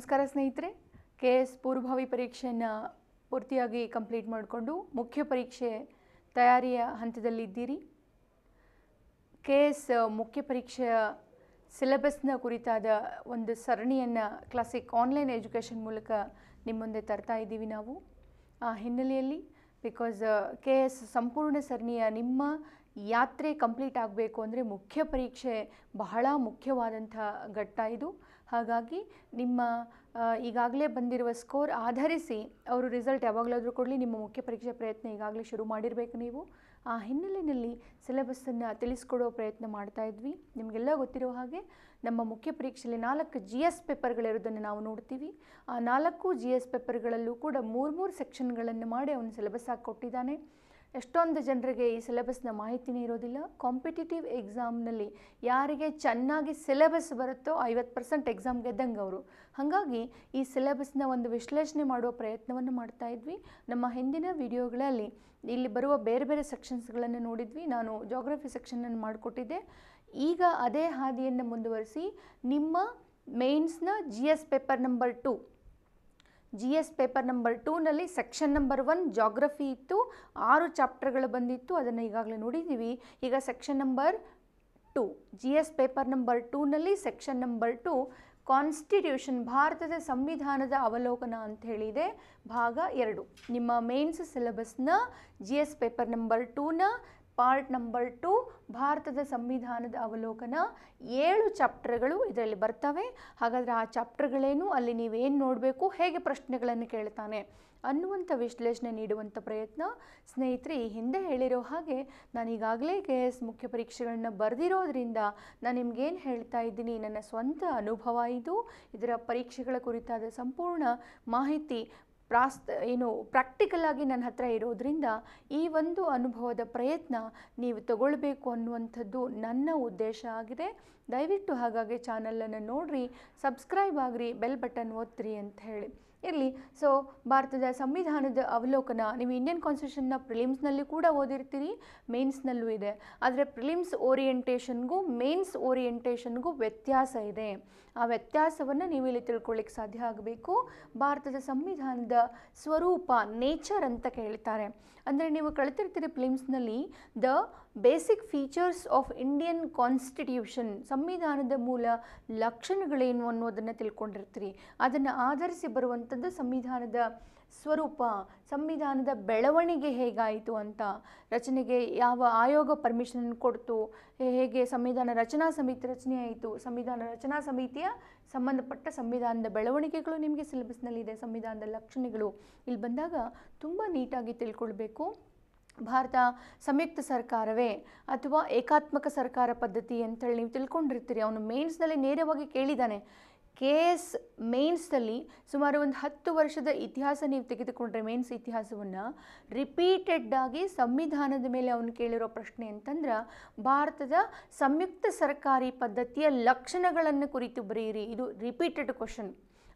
ನಮಸ್ಕಾರ ಸ್ನೇಹಿತರೆ K S ಪೂರ್ವಭಾವಿ ಪರೀಕ್ಷೆಯನ್ನು ಪೂರ್ತಿಯಾಗಿ ಕಂಪ್ಲೀಟ್ ಮಾಡಿಕೊಂಡು ಮುಖ್ಯ ಪರೀಕ್ಷೆ ತಯಾರಿಯ ಹಂತದಲ್ಲಿದ್ದೀರಿ ಕೆ ಎಸ್ ಮುಖ್ಯ ಪರೀಕ್ಷೆಯ ಸಿಲೆಬಸ್ನ ಕುರಿತಾದ ಒಂದು ಸರಣಿಯನ್ನು ಕ್ಲಾಸಿಕ್ ಆನ್ಲೈನ್ ಎಜುಕೇಷನ್ ಮೂಲಕ ನಿಮ್ಮ ಮುಂದೆ ತರ್ತಾ ಇದ್ದೀವಿ ನಾವು ಆ ಹಿನ್ನೆಲೆಯಲ್ಲಿ ಬಿಕಾಸ್ ಕೆ ಎಸ್ ಸಂಪೂರ್ಣ ಸರಣಿಯ ನಿಮ್ಮ ಯಾತ್ರೆ ಕಂಪ್ಲೀಟ್ ಆಗಬೇಕು ಅಂದರೆ ಮುಖ್ಯ ಪರೀಕ್ಷೆ ಬಹಳ ಮುಖ್ಯವಾದಂಥ ಘಟ್ಟ ಇದು ಹಾಗಾಗಿ ನಿಮ್ಮ ಈಗಾಗಲೇ ಬಂದಿರುವ ಸ್ಕೋರ್ ಆಧರಿಸಿ ಅವರು ರಿಸಲ್ಟ್ ಯಾವಾಗಲಾದರೂ ಕೊಡಲಿ ನಿಮ್ಮ ಮುಖ್ಯ ಪರೀಕ್ಷೆ ಪ್ರಯತ್ನ ಈಗಾಗಲೇ ಶುರು ಮಾಡಿರಬೇಕು ನೀವು ಆ ಹಿನ್ನೆಲೆಯಲ್ಲಿ ಸಿಲೆಬಸ್ಸನ್ನು ತಿಳಿಸ್ಕೊಡೋ ಪ್ರಯತ್ನ ಮಾಡ್ತಾ ಇದ್ವಿ ನಿಮಗೆಲ್ಲ ಗೊತ್ತಿರೋ ಹಾಗೆ ನಮ್ಮ ಮುಖ್ಯ ಪರೀಕ್ಷೆಯಲ್ಲಿ ನಾಲ್ಕು ಜಿ ಎಸ್ ಪೇಪರ್ಗಳಿರೋದನ್ನು ನಾವು ನೋಡ್ತೀವಿ ಆ ನಾಲ್ಕು ಜಿ ಎಸ್ ಪೇಪರ್ಗಳಲ್ಲೂ ಕೂಡ ಮೂರು ಮೂರು ಸೆಕ್ಷನ್ಗಳನ್ನು ಮಾಡಿ ಅವನು ಸಿಲೆಬಸ್ ಹಾಕಿ ಕೊಟ್ಟಿದ್ದಾನೆ ಎಷ್ಟೊಂದು ಜನರಿಗೆ ಈ ಸಿಲೆಬಸ್ನ ಮಾಹಿತಿನೇ ಇರೋದಿಲ್ಲ ಕಾಂಪಿಟೇಟಿವ್ ಎಕ್ಸಾಮ್ನಲ್ಲಿ ಯಾರಿಗೆ ಚೆನ್ನಾಗಿ ಸಿಲೆಬಸ್ ಬರುತ್ತೋ ಐವತ್ತು ಪರ್ಸೆಂಟ್ ಎಕ್ಸಾಮ್ ಗೆದ್ದಂಗೆ ಅವರು ಹಾಗಾಗಿ ಈ ಸಿಲೆಬಸ್ನ ಒಂದು ವಿಶ್ಲೇಷಣೆ ಮಾಡುವ ಪ್ರಯತ್ನವನ್ನು ಮಾಡ್ತಾ ಇದ್ವಿ ನಮ್ಮ ಹಿಂದಿನ ವಿಡಿಯೋಗಳಲ್ಲಿ ಇಲ್ಲಿ ಬರುವ ಬೇರೆ ಬೇರೆ ಸೆಕ್ಷನ್ಸ್ಗಳನ್ನು ನೋಡಿದ್ವಿ ನಾನು ಜೋಗ್ರಫಿ ಸೆಕ್ಷನನ್ನು ಮಾಡಿಕೊಟ್ಟಿದ್ದೆ ಈಗ ಅದೇ ಹಾದಿಯನ್ನು ಮುಂದುವರಿಸಿ ನಿಮ್ಮ ಮೇನ್ಸ್ನ G S paper number two G S paper number ಟೂನಲ್ಲಿ ಸೆಕ್ಷನ್ ನಂಬರ್ ಒನ್ ಜಾಗ್ರಫಿ ಇತ್ತು ಆರು ಚಾಪ್ಟರ್ಗಳು ಬಂದಿತ್ತು ಅದನ್ನು ಈಗಾಗಲೇ ನೋಡಿದ್ದೀವಿ ಈಗ section number two G S paper number ಟೂನಲ್ಲಿ ಸೆಕ್ಷನ್ ನಂಬರ್ ಟು ಕಾನ್ಸ್ಟಿಟ್ಯೂಷನ್ ಭಾರತದ ಸಂವಿಧಾನದ ಅವಲೋಕನ ಅಂತ ಹೇಳಿದೆ ಭಾಗ ಎರಡು ನಿಮ್ಮ ಮೇನ್ಸ್ ಸಿಲೆಬಸ್ನ ಜಿ ಎಸ್ ಪೇಪರ್ ನಂಬರ್ ಟೂನ ಪಾರ್ಟ್ ನಂಬರ್ ಟು ಭಾರತದ ಸಂವಿಧಾನದ ಅವಲೋಕನ ಏಳು ಚಾಪ್ಟರ್ಗಳು ಇದರಲ್ಲಿ ಬರ್ತವೆ ಹಾಗಾದರೆ ಆ ಚಾಪ್ಟರ್ಗಳೇನು ಅಲ್ಲಿ ನೀವೇನು ನೋಡಬೇಕು ಹೇಗೆ ಪ್ರಶ್ನೆಗಳನ್ನು ಕೇಳ್ತಾನೆ ಅನ್ನುವಂಥ ವಿಶ್ಲೇಷಣೆ ನೀಡುವಂಥ ಪ್ರಯತ್ನ ಸ್ನೇಹಿತರೆ ಈ ಹಿಂದೆ ಹೇಳಿರೋ ಹಾಗೆ ನಾನೀಗಾಗಲೇ ಕೆ ಎಸ್ ಮುಖ್ಯ ಪರೀಕ್ಷೆಗಳನ್ನ ಬರೆದಿರೋದ್ರಿಂದ ನಾನು ನಿಮ್ಗೇನು ಹೇಳ್ತಾ ಇದ್ದೀನಿ ನನ್ನ ಸ್ವಂತ ಅನುಭವ ಇದು ಇದರ ಪರೀಕ್ಷೆಗಳ ಕುರಿತಾದ ಸಂಪೂರ್ಣ ಮಾಹಿತಿ ಪ್ರಾಸ್ ಏನು ಪ್ರಾಕ್ಟಿಕಲ್ ಆಗಿ ನನ್ನ ಹತ್ರ ಇರೋದರಿಂದ ಈ ಒಂದು ಅನುಭವದ ಪ್ರಯತ್ನ ನೀವು ತಗೊಳ್ಬೇಕು ಅನ್ನುವಂಥದ್ದು ನನ್ನ ಉದ್ದೇಶ ಆಗಿದೆ ದಯವಿಟ್ಟು ಹಾಗಾಗಿ ಚಾನಲನ್ನು ನೋಡ್ರಿ ಸಬ್ಸ್ಕ್ರೈಬ್ ಆಗಿರಿ ಬೆಲ್ ಬಟನ್ ಒತ್ತಿರಿ ಅಂತ ಹೇಳಿ ಇರಲಿ ಸೊ ಭಾರತದ ಸಂವಿಧಾನದ ಅವಲೋಕನ ನೀವು ಇಂಡಿಯನ್ ಕಾನ್ಸ್ಟಿಟ್ಯೂಷನ್ನ ಪ್ರಿಲಿಮ್ಸ್ನಲ್ಲಿ ಕೂಡ ಓದಿರ್ತೀರಿ ಮೇನ್ಸ್ನಲ್ಲೂ ಇದೆ ಆದರೆ ಪ್ರಿಲಿಮ್ಸ್ ಓರಿಯೆಂಟೇಷನ್ಗೂ ಮೇನ್ಸ್ ಓರಿಯೆಂಟೇಷನ್ಗೂ ವ್ಯತ್ಯಾಸ ಇದೆ ಆ ವ್ಯತ್ಯಾಸವನ್ನು ನೀವು ಇಲ್ಲಿ ತಿಳ್ಕೊಳ್ಳಿಕ್ಕೆ ಸಾಧ್ಯ ಆಗಬೇಕು ಭಾರತದ ಸಂವಿಧಾನದ ಸ್ವರೂಪ ನೇಚರ್ ಅಂತ ಕೇಳ್ತಾರೆ ಅಂದರೆ ನೀವು ಕಳಿತಿರ್ತೀರಿ ಫಿಲಿಮ್ಸ್ನಲ್ಲಿ the basic features of Indian constitution ಸಂವಿಧಾನದ ಮೂಲ ಲಕ್ಷಣಗಳೇನು ಅನ್ನೋದನ್ನು ತಿಳ್ಕೊಂಡಿರ್ತೀರಿ ಅದನ್ನು ಆಧರಿಸಿ ಬರುವಂಥದ್ದು ಸಂವಿಧಾನದ ಸ್ವರೂಪ ಸಂವಿಧಾನದ ಬೆಳವಣಿಗೆ ಹೇಗಾಯಿತು ಅಂತ ರಚನೆಗೆ ಯಾವ ಆಯೋಗ ಪರ್ಮಿಷನ್ ಕೊಡ್ತು ಹೇಗೆ ಸಂವಿಧಾನ ರಚನಾ ಸಮಿತಿ ರಚನೆ ಆಯಿತು ಸಂವಿಧಾನ ರಚನಾ ಸಮಿತಿಯ ಸಂಬಂಧಪಟ್ಟ ಸಂವಿಧಾನದ ಬೆಳವಣಿಗೆಗಳು ನಿಮಗೆ ಸಿಲೆಬಸ್ನಲ್ಲಿದೆ ಸಂವಿಧಾನದ ಲಕ್ಷಣಗಳು ಇಲ್ಲಿ ಬಂದಾಗ ತುಂಬ ನೀಟಾಗಿ ತಿಳ್ಕೊಳ್ಬೇಕು ಭಾರತ ಸಂಯುಕ್ತ ಸರ್ಕಾರವೇ ಅಥವಾ ಏಕಾತ್ಮಕ ಸರ್ಕಾರ ಪದ್ಧತಿ ಅಂತೇಳಿ ನೀವು ತಿಳ್ಕೊಂಡಿರ್ತೀರಿ ಅವನು ಮೇನ್ಸ್ನಲ್ಲಿ ನೇರವಾಗಿ ಕೇಳಿದ್ದಾನೆ ಕೆ ಎಸ್ ಮೇನ್ಸ್ನಲ್ಲಿ ಸುಮಾರು ಒಂದು ಹತ್ತು ವರ್ಷದ ಇತಿಹಾಸ ನೀವು ತೆಗೆದುಕೊಂಡ್ರೆ ಮೇನ್ಸ್ ಇತಿಹಾಸವನ್ನು ರಿಪೀಟೆಡ್ಡಾಗಿ ಸಂವಿಧಾನದ ಮೇಲೆ ಅವನು ಕೇಳಿರೋ ಪ್ರಶ್ನೆ ಅಂತಂದ್ರೆ ಭಾರತದ ಸಂಯುಕ್ತ ಸರ್ಕಾರಿ ಪದ್ಧತಿಯ ಲಕ್ಷಣಗಳನ್ನು ಕುರಿತು ಬರೆಯಿರಿ ಇದು ರಿಪೀಟೆಡ್ ಕ್ವಶನ್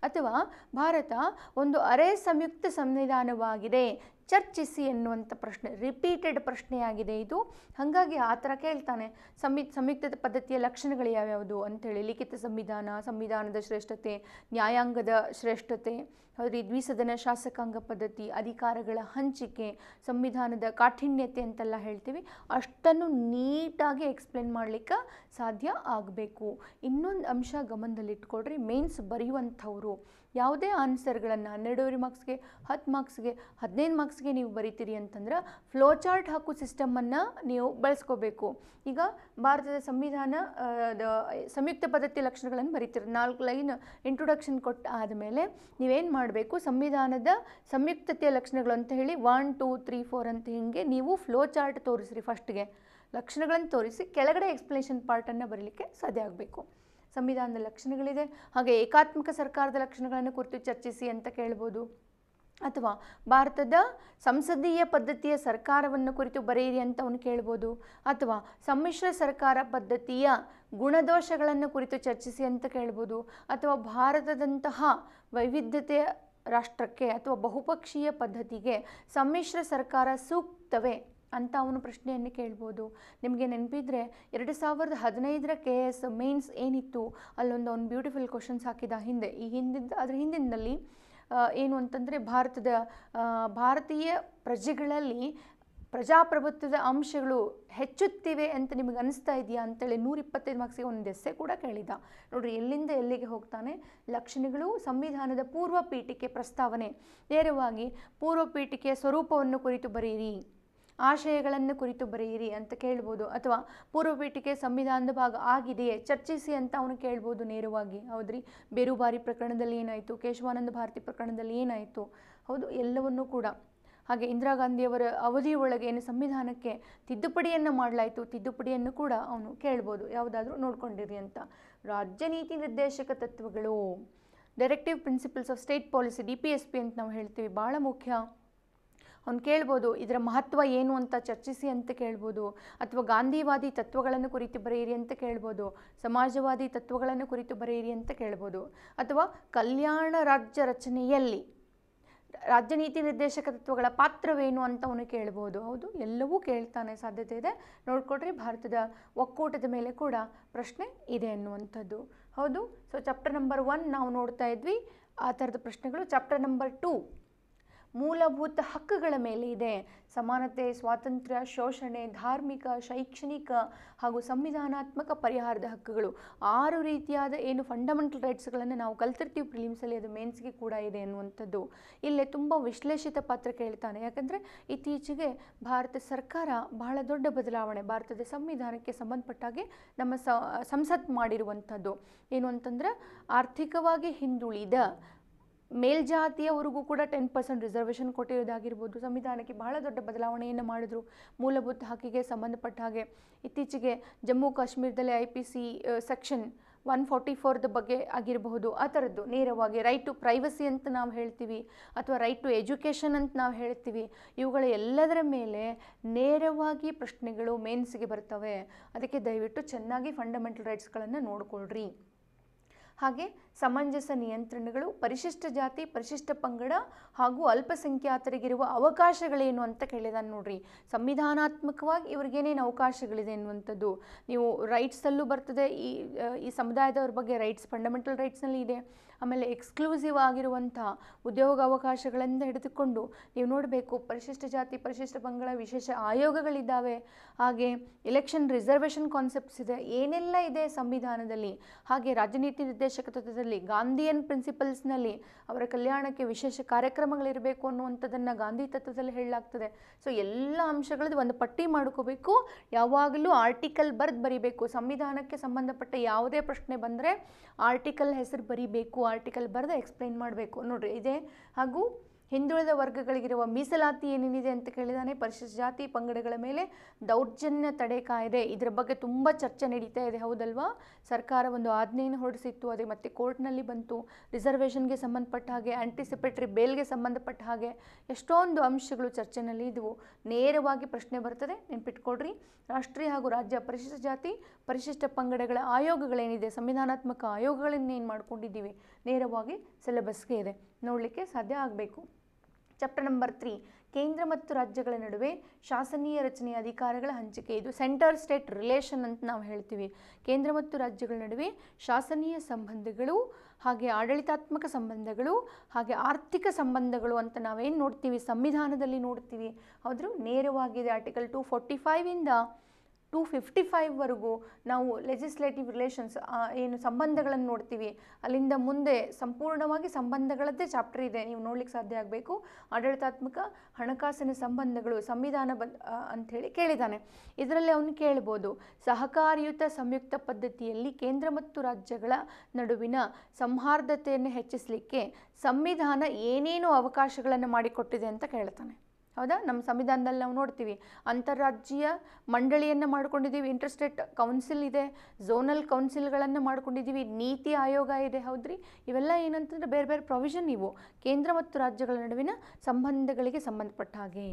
ಅಥವಾ ಭಾರತ ಒಂದು ಅರೆ ಸಂಯುಕ್ತ ಸಂವಿಧಾನವಾಗಿದೆ ಚರ್ಚಿಸಿ ಎನ್ನುವಂಥ ಪ್ರಶ್ನೆ ರಿಪೀಟೆಡ್ ಪ್ರಶ್ನೆಯಾಗಿದೆ ಇದು ಹಾಗಾಗಿ ಆ ಥರ ಕೇಳ್ತಾನೆ ಸಂವಿ ಸಂಯುಕ್ತ ಪದ್ಧತಿಯ ಲಕ್ಷಣಗಳು ಯಾವ್ಯಾವುದು ಅಂಥೇಳಿ ಲಿಖಿತ ಸಂವಿಧಾನ ಸಂವಿಧಾನದ ಶ್ರೇಷ್ಠತೆ ನ್ಯಾಯಾಂಗದ ಶ್ರೇಷ್ಠತೆ ಹೌದು ದ್ವಿಸದನ ಶಾಸಕಾಂಗ ಪದ್ಧತಿ ಅಧಿಕಾರಗಳ ಹಂಚಿಕೆ ಸಂವಿಧಾನದ ಕಾಠಿಣ್ಯತೆ ಅಂತೆಲ್ಲ ಹೇಳ್ತೀವಿ ಅಷ್ಟನ್ನು ನೀಟಾಗಿ ಎಕ್ಸ್ಪ್ಲೇನ್ ಮಾಡಲಿಕ್ಕೆ ಸಾಧ್ಯ ಆಗಬೇಕು ಇನ್ನೊಂದು ಅಂಶ ಗಮನದಲ್ಲಿಟ್ಕೊಡ್ರಿ ಮೇನ್ಸ್ ಬರೆಯುವಂಥವ್ರು ಯಾವುದೇ ಆನ್ಸರ್ಗಳನ್ನು ಹನ್ನೆರಡೂವರೆ ಮಾರ್ಕ್ಸ್ಗೆ ಹತ್ತು ಮಾರ್ಕ್ಸ್ಗೆ ಹದಿನೈದು ಮಾರ್ಕ್ಸ್ಗೆ ನೀವು ಬರೀತೀರಿ ಅಂತಂದ್ರೆ ಫ್ಲೋ ಚಾರ್ಟ್ ಹಾಕೋ ಸಿಸ್ಟಮನ್ನು ನೀವು ಬಳಸ್ಕೋಬೇಕು ಈಗ ಭಾರತದ ಸಂವಿಧಾನ ಸಂಯುಕ್ತ ಪದ್ಧತಿ ಲಕ್ಷಣಗಳನ್ನು ಬರೀತೀರಿ ನಾಲ್ಕು ಲೈನ್ ಇಂಟ್ರೊಡಕ್ಷನ್ ಕೊಟ್ಟ ಆದಮೇಲೆ ನೀವೇನು ಮಾಡಬೇಕು ಸಂವಿಧಾನದ ಸಂಯುಕ್ತತೆಯ ಲಕ್ಷಣಗಳು ಅಂತ ಹೇಳಿ ಒನ್ ಟೂ ತ್ರೀ ಫೋರ್ ಅಂತ ಹೀಗೆ ನೀವು ಫ್ಲೋ ಚಾರ್ಟ್ ತೋರಿಸ್ರಿ ಫಸ್ಟ್ಗೆ ಲಕ್ಷಣಗಳನ್ನು ತೋರಿಸಿ ಕೆಳಗಡೆ ಎಕ್ಸ್ಪ್ಲನೇಷನ್ ಪಾರ್ಟನ್ನು ಬರೀಲಿಕ್ಕೆ ಸಾಧ್ಯ ಆಗಬೇಕು ಸಂವಿಧಾನದ ಲಕ್ಷಣಗಳಿದೆ ಹಾಗೆ ಏಕಾತ್ಮಕ ಸರ್ಕಾರದ ಲಕ್ಷಣಗಳನ್ನು ಕುರಿತು ಚರ್ಚಿಸಿ ಅಂತ ಕೇಳ್ಬೋದು ಅಥವಾ ಭಾರತದ ಸಂಸದೀಯ ಪದ್ಧತಿಯ ಸರ್ಕಾರವನ್ನು ಕುರಿತು ಬರೆಯಿರಿ ಅಂತ ಅವನು ಕೇಳ್ಬೋದು ಅಥವಾ ಸಮ್ಮಿಶ್ರ ಸರ್ಕಾರ ಪದ್ಧತಿಯ ಗುಣದೋಷಗಳನ್ನು ಕುರಿತು ಚರ್ಚಿಸಿ ಅಂತ ಕೇಳ್ಬೋದು ಅಥವಾ ಭಾರತದಂತಹ ವೈವಿಧ್ಯತೆಯ ರಾಷ್ಟ್ರಕ್ಕೆ ಅಥವಾ ಬಹುಪಕ್ಷೀಯ ಪದ್ಧತಿಗೆ ಸಮ್ಮಿಶ್ರ ಸರ್ಕಾರ ಸೂಕ್ತವೇ ಅಂತ ಅವನು ಪ್ರಶ್ನೆಯನ್ನು ಕೇಳ್ಬೋದು ನಿಮಗೆ ನೆನಪಿದ್ರೆ ಎರಡು ಸಾವಿರದ ಹದಿನೈದರ ಕೆ ಎಸ್ ಮೇನ್ಸ್ ಏನಿತ್ತು ಅಲ್ಲೊಂದು ಅವ್ನು ಬ್ಯೂಟಿಫುಲ್ ಕ್ವಶನ್ಸ್ ಹಾಕಿದ ಹಿಂದೆ ಈ ಹಿಂದಿದ್ದ ಅದ್ರ ಹಿಂದಿನಲ್ಲಿ ಏನು ಅಂತಂದರೆ ಭಾರತದ ಭಾರತೀಯ ಪ್ರಜೆಗಳಲ್ಲಿ ಪ್ರಜಾಪ್ರಭುತ್ವದ ಅಂಶಗಳು ಹೆಚ್ಚುತ್ತಿವೆ ಅಂತ ನಿಮಗೆ ಅನಿಸ್ತಾ ಇದೆಯಾ ಅಂತೇಳಿ ನೂರಿಪ್ಪತ್ತೈದು ಮಾರ್ಕ್ಸಿಗೆ ಒಂದು ಎಸ್ಸೆ ಕೂಡ ಕೇಳಿದ ನೋಡಿರಿ ಎಲ್ಲಿಂದ ಎಲ್ಲಿಗೆ ಹೋಗ್ತಾನೆ ಲಕ್ಷಣಗಳು ಸಂವಿಧಾನದ ಪೂರ್ವ ಪೀಠಿಕೆ ಪ್ರಸ್ತಾವನೆ ನೇರವಾಗಿ ಪೂರ್ವ ಪೀಠಿಕೆಯ ಸ್ವರೂಪವನ್ನು ಕುರಿತು ಬರೆಯಿರಿ ಆಶಯಗಳನ್ನು ಕುರಿತು ಬರೆಯಿರಿ ಅಂತ ಕೇಳ್ಬೋದು ಅಥವಾ ಪೂರ್ವ ಪೂರ್ವಪೀಠಿಕೆ ಸಂವಿಧಾನದ ಭಾಗ ಆಗಿದೆಯೇ ಚರ್ಚಿಸಿ ಅಂತ ಅವನು ಕೇಳ್ಬೋದು ನೇರವಾಗಿ ಹೌದ್ರಿ ಬೇರುಬಾರಿ ಪ್ರಕರಣದಲ್ಲಿ ಏನಾಯಿತು ಕೇಶವಾನಂದ ಭಾರತಿ ಪ್ರಕರಣದಲ್ಲಿ ಏನಾಯಿತು ಹೌದು ಎಲ್ಲವನ್ನೂ ಕೂಡ ಹಾಗೆ ಇಂದಿರಾ ಗಾಂಧಿಯವರ ಅವಧಿಯೊಳಗೆ ಏನು ಸಂವಿಧಾನಕ್ಕೆ ತಿದ್ದುಪಡಿಯನ್ನು ಮಾಡಲಾಯಿತು ತಿದ್ದುಪಡಿಯನ್ನು ಕೂಡ ಅವನು ಕೇಳ್ಬೋದು ಯಾವುದಾದ್ರೂ ನೋಡ್ಕೊಂಡಿರಿ ಅಂತ ರಾಜ್ಯ ನೀತಿ ನಿರ್ದೇಶಕ ತತ್ವಗಳು directive principles of state policy D P S P ಅಂತ ನಾವು ಹೇಳ್ತೀವಿ ಭಾಳ ಮುಖ್ಯ ಅವ್ನು ಕೇಳ್ಬೋದು ಇದರ ಮಹತ್ವ ಏನು ಅಂತ ಚರ್ಚಿಸಿ ಅಂತ ಕೇಳ್ಬೋದು ಅಥವಾ ಗಾಂಧಿವಾದಿ ತತ್ವಗಳನ್ನು ಕುರಿತು ಬರೆಯಿರಿ ಅಂತ ಕೇಳ್ಬೋದು ಸಮಾಜವಾದಿ ತತ್ವಗಳನ್ನು ಕುರಿತು ಬರೆಯಿರಿ ಅಂತ ಕೇಳ್ಬೋದು ಅಥವಾ ಕಲ್ಯಾಣ ರಾಜ್ಯ ರಚನೆಯಲ್ಲಿ ರಾಜ್ಯ ನೀತಿ ನಿರ್ದೇಶಕ ತತ್ವಗಳ ಪಾತ್ರವೇನು ಅಂತ ಅವನು ಕೇಳ್ಬೋದು ಹೌದು ಎಲ್ಲವೂ ಕೇಳ್ತಾನೆ ಸಾಧ್ಯತೆ ಇದೆ ನೋಡ್ಕೊಡ್ರಿ ಭಾರತದ ಒಕ್ಕೂಟದ ಮೇಲೆ ಕೂಡ ಪ್ರಶ್ನೆ ಇದೆ ಅನ್ನುವಂಥದ್ದು ಹೌದು ಸೊ ಚಾಪ್ಟರ್ ನಂಬರ್ ಒನ್ ನಾವು ನೋಡ್ತಾ ಇದ್ವಿ ಆ ಥರದ ಪ್ರಶ್ನೆಗಳು ಚಾಪ್ಟರ್ ನಂಬರ್ ಟೂ ಮೂಲಭೂತ ಹಕ್ಕುಗಳ ಮೇಲೆ ಇದೆ ಸಮಾನತೆ ಸ್ವಾತಂತ್ರ್ಯ ಶೋಷಣೆ ಧಾರ್ಮಿಕ ಶೈಕ್ಷಣಿಕ ಹಾಗೂ ಸಂವಿಧಾನಾತ್ಮಕ ಪರಿಹಾರದ ಹಕ್ಕುಗಳು ಆರು ರೀತಿಯಾದ ಏನು ಫಂಡಮೆಂಟಲ್ ರೈಟ್ಸ್ಗಳನ್ನು ನಾವು ಕಲ್ತಿರ್ತೀವಿ ಪ್ರಿಲಿಮ್ಸಲ್ಲಿ ಅದು ಮೇನ್ಸ್ಗೆ ಕೂಡ ಇದೆ ಅನ್ನುವಂಥದ್ದು ಇಲ್ಲೇ ತುಂಬ ವಿಶ್ಲೇಷಿತ ಪಾತ್ರ ಕೇಳ್ತಾನೆ ಯಾಕಂದರೆ ಇತ್ತೀಚೆಗೆ ಭಾರತ ಸರ್ಕಾರ ಬಹಳ ದೊಡ್ಡ ಬದಲಾವಣೆ ಭಾರತದ ಸಂವಿಧಾನಕ್ಕೆ ಸಂಬಂಧಪಟ್ಟಾಗೆ ನಮ್ಮ ಸಂಸತ್ ಮಾಡಿರುವಂಥದ್ದು ಏನು ಅಂತಂದ್ರೆ ಆರ್ಥಿಕವಾಗಿ ಹಿಂದುಳಿದ ಮೇಲ್ಜಾತಿಯವರಿಗೂ ಕೂಡ ಟೆನ್ ಪರ್ಸೆಂಟ್ ರಿಸರ್ವೇಷನ್ ಕೊಟ್ಟಿರೋದಾಗಿರ್ಬೋದು ಸಂವಿಧಾನಕ್ಕೆ ಬಹಳ ದೊಡ್ಡ ಬದಲಾವಣೆಯನ್ನು ಮಾಡಿದರು ಮೂಲಭೂತ ಹಕ್ಕಿಗೆ ಸಂಬಂಧಪಟ್ಟ ಹಾಗೆ ಇತ್ತೀಚೆಗೆ ಜಮ್ಮು ಕಾಶ್ಮೀರದಲ್ಲಿ I P C section one forty ಫೋರ್ದ ಬಗ್ಗೆ ಆಗಿರಬಹುದು ಆ ಥರದ್ದು ನೇರವಾಗಿ ರೈಟ್ ಟು ಪ್ರೈವಸಿ ಅಂತ ನಾವು ಹೇಳ್ತೀವಿ ಅಥವಾ ರೈಟ್ ಟು ಎಜುಕೇಷನ್ ಅಂತ ನಾವು ಹೇಳ್ತೀವಿ ಇವುಗಳ ಎಲ್ಲದರ ಮೇಲೆ ನೇರವಾಗಿ ಪ್ರಶ್ನೆಗಳು ಮೇನ್ಸ್ಗೆ ಬರ್ತವೆ ಅದಕ್ಕೆ ದಯವಿಟ್ಟು ಚೆನ್ನಾಗಿ ಫಂಡಮೆಂಟಲ್ ರೈಟ್ಸ್ಗಳನ್ನು ನೋಡಿಕೊಳ್ಳ್ರಿ ಹಾಗೆ ಸಮಂಜಸ ನಿಯಂತ್ರಣಗಳು ಪರಿಶಿಷ್ಟ ಜಾತಿ ಪರಿಶಿಷ್ಟ ಪಂಗಡ ಹಾಗೂ ಅಲ್ಪಸಂಖ್ಯಾತರಿಗಿರುವ ಅವಕಾಶಗಳೇನು ಅಂತ ಕೇಳಿದಾನೆ ನೋಡ್ರಿ ಸಂವಿಧಾನಾತ್ಮಕವಾಗಿ ಇವ್ರಿಗೇನೇನು ಅವಕಾಶಗಳಿದೆ ಎನ್ನುವಂಥದ್ದು ನೀವು ರೈಟ್ಸಲ್ಲೂ ಬರ್ತದೆ ಈ ಈ ಸಮುದಾಯದವ್ರ ಬಗ್ಗೆ ರೈಟ್ಸ್ ಫಂಡಮೆಂಟಲ್ ರೈಟ್ಸ್ನಲ್ಲಿ ಇದೆ ಆಮೇಲೆ ಎಕ್ಸ್ಕ್ಲೂಸಿವ್ ಆಗಿರುವಂಥ ಅವಕಾಶಗಳಿಂದ ಹಿಡಿದುಕೊಂಡು ನೀವು ನೋಡಬೇಕು ಪರಿಶಿಷ್ಟ ಜಾತಿ ಪರಿಶಿಷ್ಟ ಪಂಗಡ ವಿಶೇಷ ಆಯೋಗಗಳಿದ್ದಾವೆ ಹಾಗೆ ಎಲೆಕ್ಷನ್ ರಿಸರ್ವೇಷನ್ ಕಾನ್ಸೆಪ್ಟ್ಸ್ ಇದೆ ಏನೆಲ್ಲ ಇದೆ ಸಂವಿಧಾನದಲ್ಲಿ ಹಾಗೆ ರಾಜನೀತಿ ನಿರ್ದೇಶಕ ತತ್ವದಲ್ಲಿ ಗಾಂಧಿಯನ್ ಪ್ರಿನ್ಸಿಪಲ್ಸ್ನಲ್ಲಿ ಅವರ ಕಲ್ಯಾಣಕ್ಕೆ ವಿಶೇಷ ಕಾರ್ಯಕ್ರಮಗಳಿರಬೇಕು ಅನ್ನುವಂಥದ್ದನ್ನು ಗಾಂಧಿ ತತ್ವದಲ್ಲಿ ಹೇಳಲಾಗ್ತದೆ ಸೊ ಎಲ್ಲ ಅಂಶಗಳದ್ದು ಒಂದು ಪಟ್ಟಿ ಮಾಡ್ಕೋಬೇಕು ಯಾವಾಗಲೂ ಆರ್ಟಿಕಲ್ ಬರೆದು ಬರಿಬೇಕು ಸಂವಿಧಾನಕ್ಕೆ ಸಂಬಂಧಪಟ್ಟ ಯಾವುದೇ ಪ್ರಶ್ನೆ ಬಂದರೆ ಆರ್ಟಿಕಲ್ ಹೆಸರು ಬರಿಬೇಕು ಆರ್ಟಿಕಲ್ ಬರೆದು ಎಕ್ಸ್ಪ್ಲೈನ್ ಮಾಡಬೇಕು ನೋಡಿರಿ ಇದೆ ಹಾಗೂ ಹಿಂದುಳಿದ ವರ್ಗಗಳಿಗಿರುವ ಮೀಸಲಾತಿ ಏನೇನಿದೆ ಅಂತ ಕೇಳಿದಾನೆ ಪರಿಶಿಷ್ಟ ಜಾತಿ ಪಂಗಡಗಳ ಮೇಲೆ ದೌರ್ಜನ್ಯ ತಡೆ ಕಾಯಿದೆ ಇದರ ಬಗ್ಗೆ ತುಂಬ ಚರ್ಚೆ ನಡೀತಾ ಇದೆ ಹೌದಲ್ವಾ ಸರ್ಕಾರ ಒಂದು ಆಜ್ಞೆಯನ್ನು ಹೊರಡಿಸಿತ್ತು ಅದೇ ಮತ್ತೆ ಕೋರ್ಟ್ನಲ್ಲಿ ಬಂತು ರಿಸರ್ವೇಷನ್ಗೆ ಸಂಬಂಧಪಟ್ಟ ಹಾಗೆ ಆಂಟಿಸಿಪೇಟರಿ ಬೇಲ್ಗೆ ಸಂಬಂಧಪಟ್ಟ ಹಾಗೆ ಎಷ್ಟೊಂದು ಅಂಶಗಳು ಚರ್ಚೆನಲ್ಲಿ ಇದ್ವು ನೇರವಾಗಿ ಪ್ರಶ್ನೆ ಬರ್ತದೆ ನೆನ್ಪಿಟ್ಕೊಡ್ರಿ ರಾಷ್ಟ್ರೀಯ ಹಾಗೂ ರಾಜ್ಯ ಪರಿಶಿಷ್ಟ ಜಾತಿ ಪರಿಶಿಷ್ಟ ಪಂಗಡಗಳ ಆಯೋಗಗಳೇನಿದೆ ಸಂವಿಧಾನಾತ್ಮಕ ಆಯೋಗಗಳನ್ನೇನು ಮಾಡ್ಕೊಂಡಿದ್ದೀವಿ ನೇರವಾಗಿ ಸಿಲೆಬಸ್ಗೆ ಇದೆ ನೋಡಲಿಕ್ಕೆ ಸಾಧ್ಯ ಆಗಬೇಕು ಚಾಪ್ಟರ್ ನಂಬರ್ ತ್ರೀ ಕೇಂದ್ರ ಮತ್ತು ರಾಜ್ಯಗಳ ನಡುವೆ ಶಾಸನೀಯ ರಚನೆಯ ಅಧಿಕಾರಗಳ ಹಂಚಿಕೆ ಇದು ಸೆಂಟರ್ ಸ್ಟೇಟ್ ರಿಲೇಷನ್ ಅಂತ ನಾವು ಹೇಳ್ತೀವಿ ಕೇಂದ್ರ ಮತ್ತು ರಾಜ್ಯಗಳ ನಡುವೆ ಶಾಸನೀಯ ಸಂಬಂಧಗಳು ಹಾಗೆ ಆಡಳಿತಾತ್ಮಕ ಸಂಬಂಧಗಳು ಹಾಗೆ ಆರ್ಥಿಕ ಸಂಬಂಧಗಳು ಅಂತ ನಾವೇನು ನೋಡ್ತೀವಿ ಸಂವಿಧಾನದಲ್ಲಿ ನೋಡ್ತೀವಿ ಆದರೂ ನೇರವಾಗಿದೆ ಆರ್ಟಿಕಲ್ ಟು ಫೋರ್ಟಿ ಫೈವಿಂದ ಟೂ ಫಿಫ್ಟಿ ಫೈವ್ವರೆಗೂ ನಾವು ಲೆಜಿಸ್ಲೇಟಿವ್ ರಿಲೇಷನ್ಸ್ ಏನು ಸಂಬಂಧಗಳನ್ನು ನೋಡ್ತೀವಿ ಅಲ್ಲಿಂದ ಮುಂದೆ ಸಂಪೂರ್ಣವಾಗಿ ಸಂಬಂಧಗಳದ್ದೇ ಚಾಪ್ಟರ್ ಇದೆ ನೀವು ನೋಡ್ಲಿಕ್ಕೆ ಸಾಧ್ಯ ಆಗಬೇಕು ಆಡಳಿತಾತ್ಮಕ ಹಣಕಾಸಿನ ಸಂಬಂಧಗಳು ಸಂವಿಧಾನ ಬಂದ್ ಅಂಥೇಳಿ ಕೇಳಿದ್ದಾನೆ ಇದರಲ್ಲಿ ಅವನು ಕೇಳ್ಬೋದು ಸಹಕಾರಿಯುತ ಸಂಯುಕ್ತ ಪದ್ಧತಿಯಲ್ಲಿ ಕೇಂದ್ರ ಮತ್ತು ರಾಜ್ಯಗಳ ನಡುವಿನ ಸಂಹಾರ್ದತೆಯನ್ನು ಹೆಚ್ಚಿಸಲಿಕ್ಕೆ ಸಂವಿಧಾನ ಏನೇನು ಅವಕಾಶಗಳನ್ನು ಮಾಡಿಕೊಟ್ಟಿದೆ ಅಂತ ಕೇಳ್ತಾನೆ ಹೌದಾ ನಮ್ಮ ಸಂವಿಧಾನದಲ್ಲಿ ನಾವು ನೋಡ್ತೀವಿ ಅಂತಾರಾಜ್ಯ ಮಂಡಳಿಯನ್ನು ಮಾಡ್ಕೊಂಡಿದ್ದೀವಿ ಇಂಟರ್ಸ್ಟೇಟ್ ಕೌನ್ಸಿಲ್ ಇದೆ ಝೋನಲ್ ಕೌನ್ಸಿಲ್ಗಳನ್ನು ಮಾಡ್ಕೊಂಡಿದ್ದೀವಿ ನೀತಿ ಆಯೋಗ ಇದೆ ಹೌದ್ರಿ ಇವೆಲ್ಲ ಏನಂತಂದ್ರೆ ಬೇರೆ ಬೇರೆ ಪ್ರೊವಿಷನ್ ಇವು ಕೇಂದ್ರ ಮತ್ತು ರಾಜ್ಯಗಳ ನಡುವಿನ ಸಂಬಂಧಗಳಿಗೆ ಸಂಬಂಧಪಟ್ಟ ಹಾಗೆ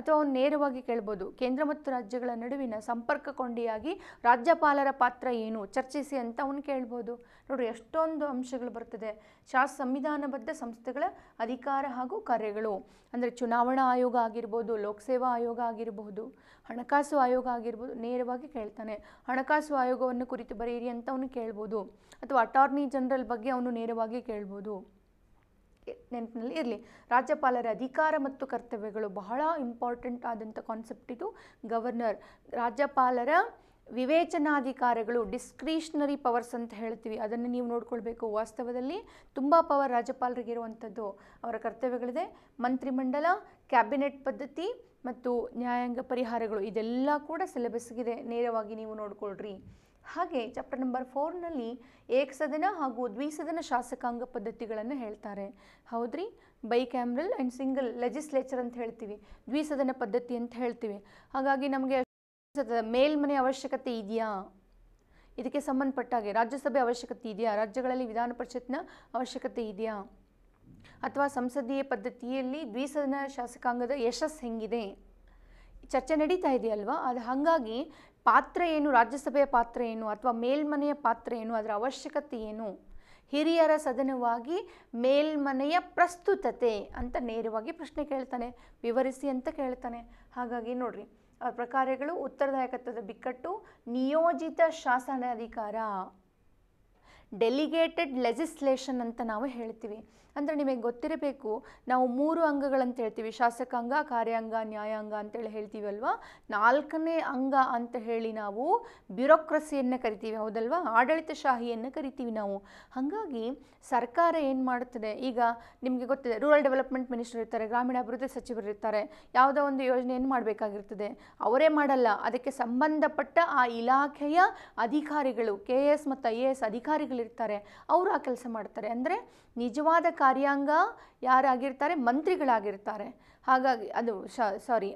ಅಥವಾ ನೇರವಾಗಿ ಕೇಳ್ಬೋದು ಕೇಂದ್ರ ಮತ್ತು ರಾಜ್ಯಗಳ ನಡುವಿನ ಸಂಪರ್ಕ ಕೊಂಡಿಯಾಗಿ ರಾಜ್ಯಪಾಲರ ಪಾತ್ರ ಏನು ಚರ್ಚಿಸಿ ಅಂತ ಅವನು ಕೇಳ್ಬೋದು ನೋಡ್ರಿ ಎಷ್ಟೊಂದು ಅಂಶಗಳು ಬರ್ತದೆ ಶಾ ಸಂವಿಧಾನಬದ್ಧ ಸಂಸ್ಥೆಗಳ ಅಧಿಕಾರ ಹಾಗೂ ಕಾರ್ಯಗಳು ಅಂದರೆ ಚುನಾವಣಾ ಆಯೋಗ ಆಗಿರ್ಬೋದು ಲೋಕಸೇವಾ ಆಯೋಗ ಆಗಿರಬಹುದು ಹಣಕಾಸು ಆಯೋಗ ಆಗಿರ್ಬೋದು ನೇರವಾಗಿ ಕೇಳ್ತಾನೆ ಹಣಕಾಸು ಆಯೋಗವನ್ನು ಕುರಿತು ಬರೆಯಿರಿ ಅಂತ ಅವನು ಕೇಳ್ಬೋದು ಅಥವಾ ಅಟಾರ್ನಿ ಜನರಲ್ ಬಗ್ಗೆ ಅವನು ನೇರವಾಗಿ ಕೇಳ್ಬೋದು ನೆನಪಿನಲ್ಲಿ ಇರಲಿ ರಾಜ್ಯಪಾಲರ ಅಧಿಕಾರ ಮತ್ತು ಕರ್ತವ್ಯಗಳು ಬಹಳ ಇಂಪಾರ್ಟೆಂಟ್ ಆದಂಥ ಕಾನ್ಸೆಪ್ಟ್ ಇದು ಗವರ್ನರ್ ರಾಜ್ಯಪಾಲರ ವಿವೇಚನಾಧಿಕಾರಗಳು ಡಿಸ್ಕ್ರಿಷನರಿ ಪವರ್ಸ್ ಅಂತ ಹೇಳ್ತೀವಿ ಅದನ್ನು ನೀವು ನೋಡ್ಕೊಳ್ಬೇಕು ವಾಸ್ತವದಲ್ಲಿ ತುಂಬ ಪವರ್ ರಾಜ್ಯಪಾಲರಿಗೆ ಇರುವಂಥದ್ದು ಅವರ ಕರ್ತವ್ಯಗಳಿದೆ ಮಂತ್ರಿಮಂಡಲ ಕ್ಯಾಬಿನೆಟ್ ಪದ್ಧತಿ ಮತ್ತು ನ್ಯಾಯಾಂಗ ಪರಿಹಾರಗಳು ಇದೆಲ್ಲ ಕೂಡ ಸಿಲೆಬಸ್ಗಿದೆ ನೇರವಾಗಿ ನೀವು ನೋಡಿಕೊಳ್ಳ್ರಿ ಹಾಗೆ ಚಾಪ್ಟರ್ ನಂಬರ್ ಫೋರ್ನಲ್ಲಿ ಏಕಸದನ ಹಾಗೂ ದ್ವಿಸದನ ಶಾಸಕಾಂಗ ಪದ್ಧತಿಗಳನ್ನು ಹೇಳ್ತಾರೆ ಹೌದ್ರಿ bicameral and single legislature ಅಂತ ಹೇಳ್ತೀವಿ ದ್ವಿಸದನ ಪದ್ಧತಿ ಅಂತ ಹೇಳ್ತೀವಿ ಹಾಗಾಗಿ ನಮಗೆ ಮೇಲ್ಮನೆ ಅವಶ್ಯಕತೆ ಇದೆಯಾ ಇದಕ್ಕೆ ಸಂಬಂಧಪಟ್ಟಾಗೆ ರಾಜ್ಯಸಭೆ ಅವಶ್ಯಕತೆ ಇದೆಯಾ ರಾಜ್ಯಗಳಲ್ಲಿ ವಿಧಾನ ಪರಿಷತ್ನ ಅವಶ್ಯಕತೆ ಇದೆಯಾ ಅಥವಾ ಸಂಸದೀಯ ಪದ್ಧತಿಯಲ್ಲಿ ದ್ವಿಸದನ ಶಾಸಕಾಂಗದ ಯಶಸ್ಸು ಹೆಂಗಿದೆ ಚರ್ಚೆ ನಡೀತಾ ಇದೆಯಲ್ವಾ ಅದು ಹಾಗಾಗಿ ಪಾತ್ರ ಏನು ರಾಜ್ಯಸಭೆಯ ಪಾತ್ರ ಏನು ಅಥವಾ ಮೇಲ್ಮನೆಯ ಪಾತ್ರ ಏನು ಅದರ ಅವಶ್ಯಕತೆ ಏನು ಹಿರಿಯರ ಸದನವಾಗಿ ಮೇಲ್ಮನೆಯ ಪ್ರಸ್ತುತತೆ ಅಂತ ನೇರವಾಗಿ ಪ್ರಶ್ನೆ ಕೇಳ್ತಾನೆ ವಿವರಿಸಿ ಅಂತ ಕೇಳ್ತಾನೆ ಹಾಗಾಗಿ ನೋಡ್ರಿ ಅವ್ರ ಪ್ರಕಾರಗಳು ಉತ್ತರದಾಯಕತ್ವದ ಬಿಕ್ಕಟ್ಟು ನಿಯೋಜಿತ ಶಾಸನಾಧಿಕಾರ ಡೆಲಿಗೇಟೆಡ್ ಲೆಜಿಸ್ಲೇಷನ್ ಅಂತ ನಾವು ಹೇಳ್ತೀವಿ ಅಂದರೆ ನಿಮಗೆ ಗೊತ್ತಿರಬೇಕು ನಾವು ಮೂರು ಅಂಗಗಳಂತ ಹೇಳ್ತೀವಿ ಶಾಸಕಾಂಗ ಕಾರ್ಯಾಂಗ ನ್ಯಾಯಾಂಗ ಅಂತೇಳಿ ಹೇಳ್ತೀವಲ್ವಾ ನಾಲ್ಕನೇ ಅಂಗ ಅಂತ ಹೇಳಿ ನಾವು ಬ್ಯೂರೋಕ್ರಸಿಯನ್ನು ಕರಿತೀವಿ ಹೌದಲ್ವಾ ಆಡಳಿತಶಾಹಿಯನ್ನು ಕರಿತೀವಿ ನಾವು ಹಾಗಾಗಿ ಸರ್ಕಾರ ಏನು ಮಾಡುತ್ತದೆ ಈಗ ನಿಮಗೆ ಗೊತ್ತಿದೆ ರೂರಲ್ ಡೆವಲಪ್ಮೆಂಟ್ ಮಿನಿಸ್ಟರ್ ಇರ್ತಾರೆ ಗ್ರಾಮೀಣಾಭಿವೃದ್ಧಿ ಸಚಿವರು ಇರ್ತಾರೆ ಯಾವುದೋ ಒಂದು ಏನು ಮಾಡಬೇಕಾಗಿರ್ತದೆ ಅವರೇ ಮಾಡಲ್ಲ ಅದಕ್ಕೆ ಸಂಬಂಧಪಟ್ಟ ಆ ಇಲಾಖೆಯ ಅಧಿಕಾರಿಗಳು ಕೆ ಎ ಎಸ್ ಮತ್ತು ಐ ಎ ಎಸ್ ಅಧಿಕಾರಿಗಳಿರ್ತಾರೆ ಅವರು ಆ ಕೆಲಸ ಮಾಡ್ತಾರೆ ಅಂದರೆ ನಿಜವಾದ ಕಾರ್ಯಾಂಗ ಯಾರಾಗಿರ್ತಾರೆ ಮಂತ್ರಿಗಳಾಗಿರ್ತಾರೆ ಹಾಗಾಗಿ ಅದು ಸಾರಿ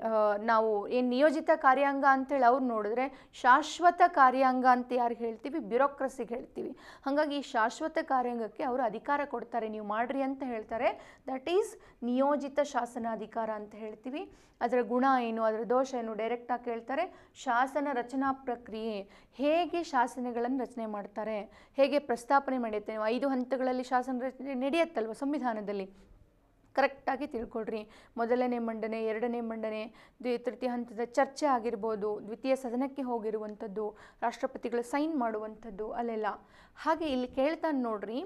ನಾವು ಏನು ನಿಯೋಜಿತ ಕಾರ್ಯಾಂಗ ಅಂತೇಳಿ ಅವ್ರು ನೋಡಿದ್ರೆ ಶಾಶ್ವತ ಕಾರ್ಯಾಂಗ ಅಂತ ಯಾರಿಗೆ ಹೇಳ್ತೀವಿ ಬ್ಯೂರೋಕ್ರಸಿಗೆ ಹೇಳ್ತೀವಿ ಹಾಗಾಗಿ ಈ ಶಾಶ್ವತ ಕಾರ್ಯಾಂಗಕ್ಕೆ ಅವರು ಅಧಿಕಾರ ಕೊಡ್ತಾರೆ ನೀವು ಮಾಡ್ರಿ ಅಂತ ಹೇಳ್ತಾರೆ ದಟ್ ಈಸ್ ನಿಯೋಜಿತ ಶಾಸನಾಧಿಕಾರ ಅಂತ ಹೇಳ್ತೀವಿ ಅದರ ಗುಣ ಏನು ಅದರ ದೋಷ ಏನು ಡೈರೆಕ್ಟಾಗಿ ಕೇಳ್ತಾರೆ ಶಾಸನ ರಚನಾ ಪ್ರಕ್ರಿಯೆ ಹೇಗೆ ಶಾಸನಗಳನ್ನು ರಚನೆ ಮಾಡ್ತಾರೆ ಹೇಗೆ ಪ್ರಸ್ತಾಪನೆ ಮಾಡುತ್ತೆ ಐದು ಹಂತಗಳಲ್ಲಿ ಶಾಸನ ರಚನೆ ನಡೆಯುತ್ತಲ್ವ ಸಂವಿಧಾನದಲ್ಲಿ ಕರೆಕ್ಟಾಗಿ ತಿಳ್ಕೊಳ್ರಿ ಮೊದಲನೇ ಮಂಡನೆ ಎರಡನೇ ಮಂಡನೆ ದ್ವಿ ತೃತೀಯ ಹಂತದ ಚರ್ಚೆ ಆಗಿರ್ಬೋದು ದ್ವಿತೀಯ ಸದನಕ್ಕೆ ಹೋಗಿರುವಂಥದ್ದು ರಾಷ್ಟ್ರಪತಿಗಳು ಸೈನ್ ಮಾಡುವಂಥದ್ದು ಅಲ್ಲೆಲ್ಲ ಹಾಗೆ ಇಲ್ಲಿ ಕೇಳ್ತಾನೆ ನೋಡ್ರಿ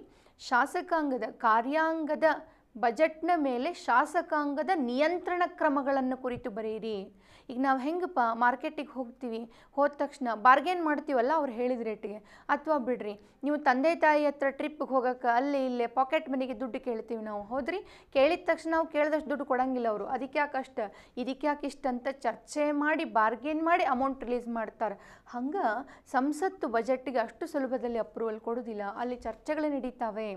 ಶಾಸಕಾಂಗದ ಕಾರ್ಯಾಂಗದ ಬಜೆಟ್ನ ಮೇಲೆ ಶಾಸಕಾಂಗದ ನಿಯಂತ್ರಣ ಕ್ರಮಗಳನ್ನು ಕುರಿತು ಬರೆಯಿರಿ ಈಗ ನಾವು ಹೆಂಗಪ್ಪ ಮಾರ್ಕೆಟಿಗೆ ಹೋಗ್ತೀವಿ ಹೋದ ತಕ್ಷಣ ಬಾರ್ಗೇನ್ ಮಾಡ್ತೀವಲ್ಲ ಅವ್ರು ಹೇಳಿದ ರೇಟಿಗೆ ಅಥವಾ ಬಿಡ್ರಿ ನೀವು ತಂದೆ ತಾಯಿ ಹತ್ರ ಟ್ರಿಪ್ಗೆ ಹೋಗೋಕೆ ಅಲ್ಲಿ ಇಲ್ಲೇ ಪಾಕೆಟ್ ಮನೆಗೆ ದುಡ್ಡು ಕೇಳ್ತೀವಿ ನಾವು ಹೋದ್ರಿ ಕೇಳಿದ ತಕ್ಷಣ ನಾವು ಕೇಳಿದಷ್ಟು ದುಡ್ಡು ಕೊಡೋಂಗಿಲ್ಲ ಅವರು ಅದಕ್ಕೆ ಯಾಕೆ ಅಷ್ಟ ಇದಕ್ಕೆ ಯಾಕೆ ಇಷ್ಟಂತ ಚರ್ಚೆ ಮಾಡಿ ಬಾರ್ಗೇನ್ ಮಾಡಿ ಅಮೌಂಟ್ ರಿಲೀಸ್ ಮಾಡ್ತಾರೆ ಹಂಗೆ ಸಂಸತ್ತು ಬಜೆಟ್ಗೆ ಅಷ್ಟು ಸುಲಭದಲ್ಲಿ ಅಪ್ರೂವಲ್ ಕೊಡೋದಿಲ್ಲ ಅಲ್ಲಿ ಚರ್ಚೆಗಳು ನಡೀತಾವೆ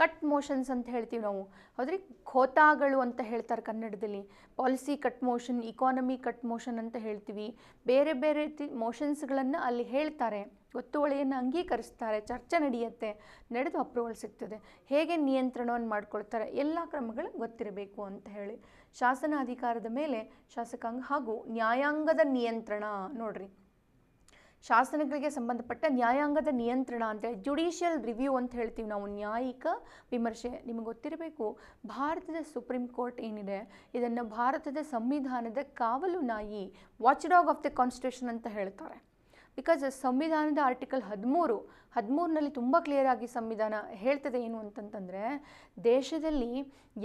ಕಟ್ ಮೋಷನ್ಸ್ ಅಂತ ಹೇಳ್ತೀವಿ ನಾವು ಹೌದ್ರಿ ಖೋತಾಗಳು ಅಂತ ಹೇಳ್ತಾರೆ ಕನ್ನಡದಲ್ಲಿ policy cut motion economy cut motion ಅಂತ ಹೇಳ್ತೀವಿ ಬೇರೆ ಬೇರೆ ರೀತಿ ಮೋಷನ್ಸ್ಗಳನ್ನು ಅಲ್ಲಿ ಹೇಳ್ತಾರೆ ಗೊತ್ತುವಳಿಯನ್ನು ಅಂಗೀಕರಿಸ್ತಾರೆ ಚರ್ಚೆ ನಡೆಯುತ್ತೆ ನಡೆದು ಅಪ್ರೂವಲ್ ಸಿಗ್ತದೆ ಹೇಗೆ ನಿಯಂತ್ರಣವನ್ನು ಮಾಡಿಕೊಳ್ತಾರೆ ಎಲ್ಲ ಕ್ರಮಗಳು ಗೊತ್ತಿರಬೇಕು ಅಂತ ಹೇಳಿ ಶಾಸನ ಅಧಿಕಾರದ ಮೇಲೆ ಶಾಸಕಾಂಗ ಹಾಗೂ ನ್ಯಾಯಾಂಗದ ನಿಯಂತ್ರಣ ನೋಡ್ರಿ ಶಾಸನಗಳಿಗೆ ಸಂಬಂಧಪಟ್ಟ ನ್ಯಾಯಾಂಗದ ನಿಯಂತ್ರಣ ಹೇಳಿ ಜುಡಿಷಿಯಲ್ ರಿವ್ಯೂ ಅಂತ ಹೇಳ್ತೀವಿ ನಾವು ನ್ಯಾಯಿಕ ವಿಮರ್ಶೆ ನಿಮಗೆ ಗೊತ್ತಿರಬೇಕು ಭಾರತದ ಸುಪ್ರೀಂ ಕೋರ್ಟ್ ಏನಿದೆ ಇದನ್ನು ಭಾರತದ ಸಂವಿಧಾನದ ಕಾವಲು ನಾಯಿ watch dog of the constitution ಅಂತ ಹೇಳ್ತಾರೆ ಬಿಕಾಸ್ ಸಂವಿಧಾನದ ಆರ್ಟಿಕಲ್ ಹದಿಮೂರು ಹದಿಮೂರಿನಲ್ಲಿ ತುಂಬ ಕ್ಲಿಯರ್ ಆಗಿ ಸಂವಿಧಾನ ಹೇಳ್ತದೆ ಏನು ಅಂತಂತಂದರೆ ದೇಶದಲ್ಲಿ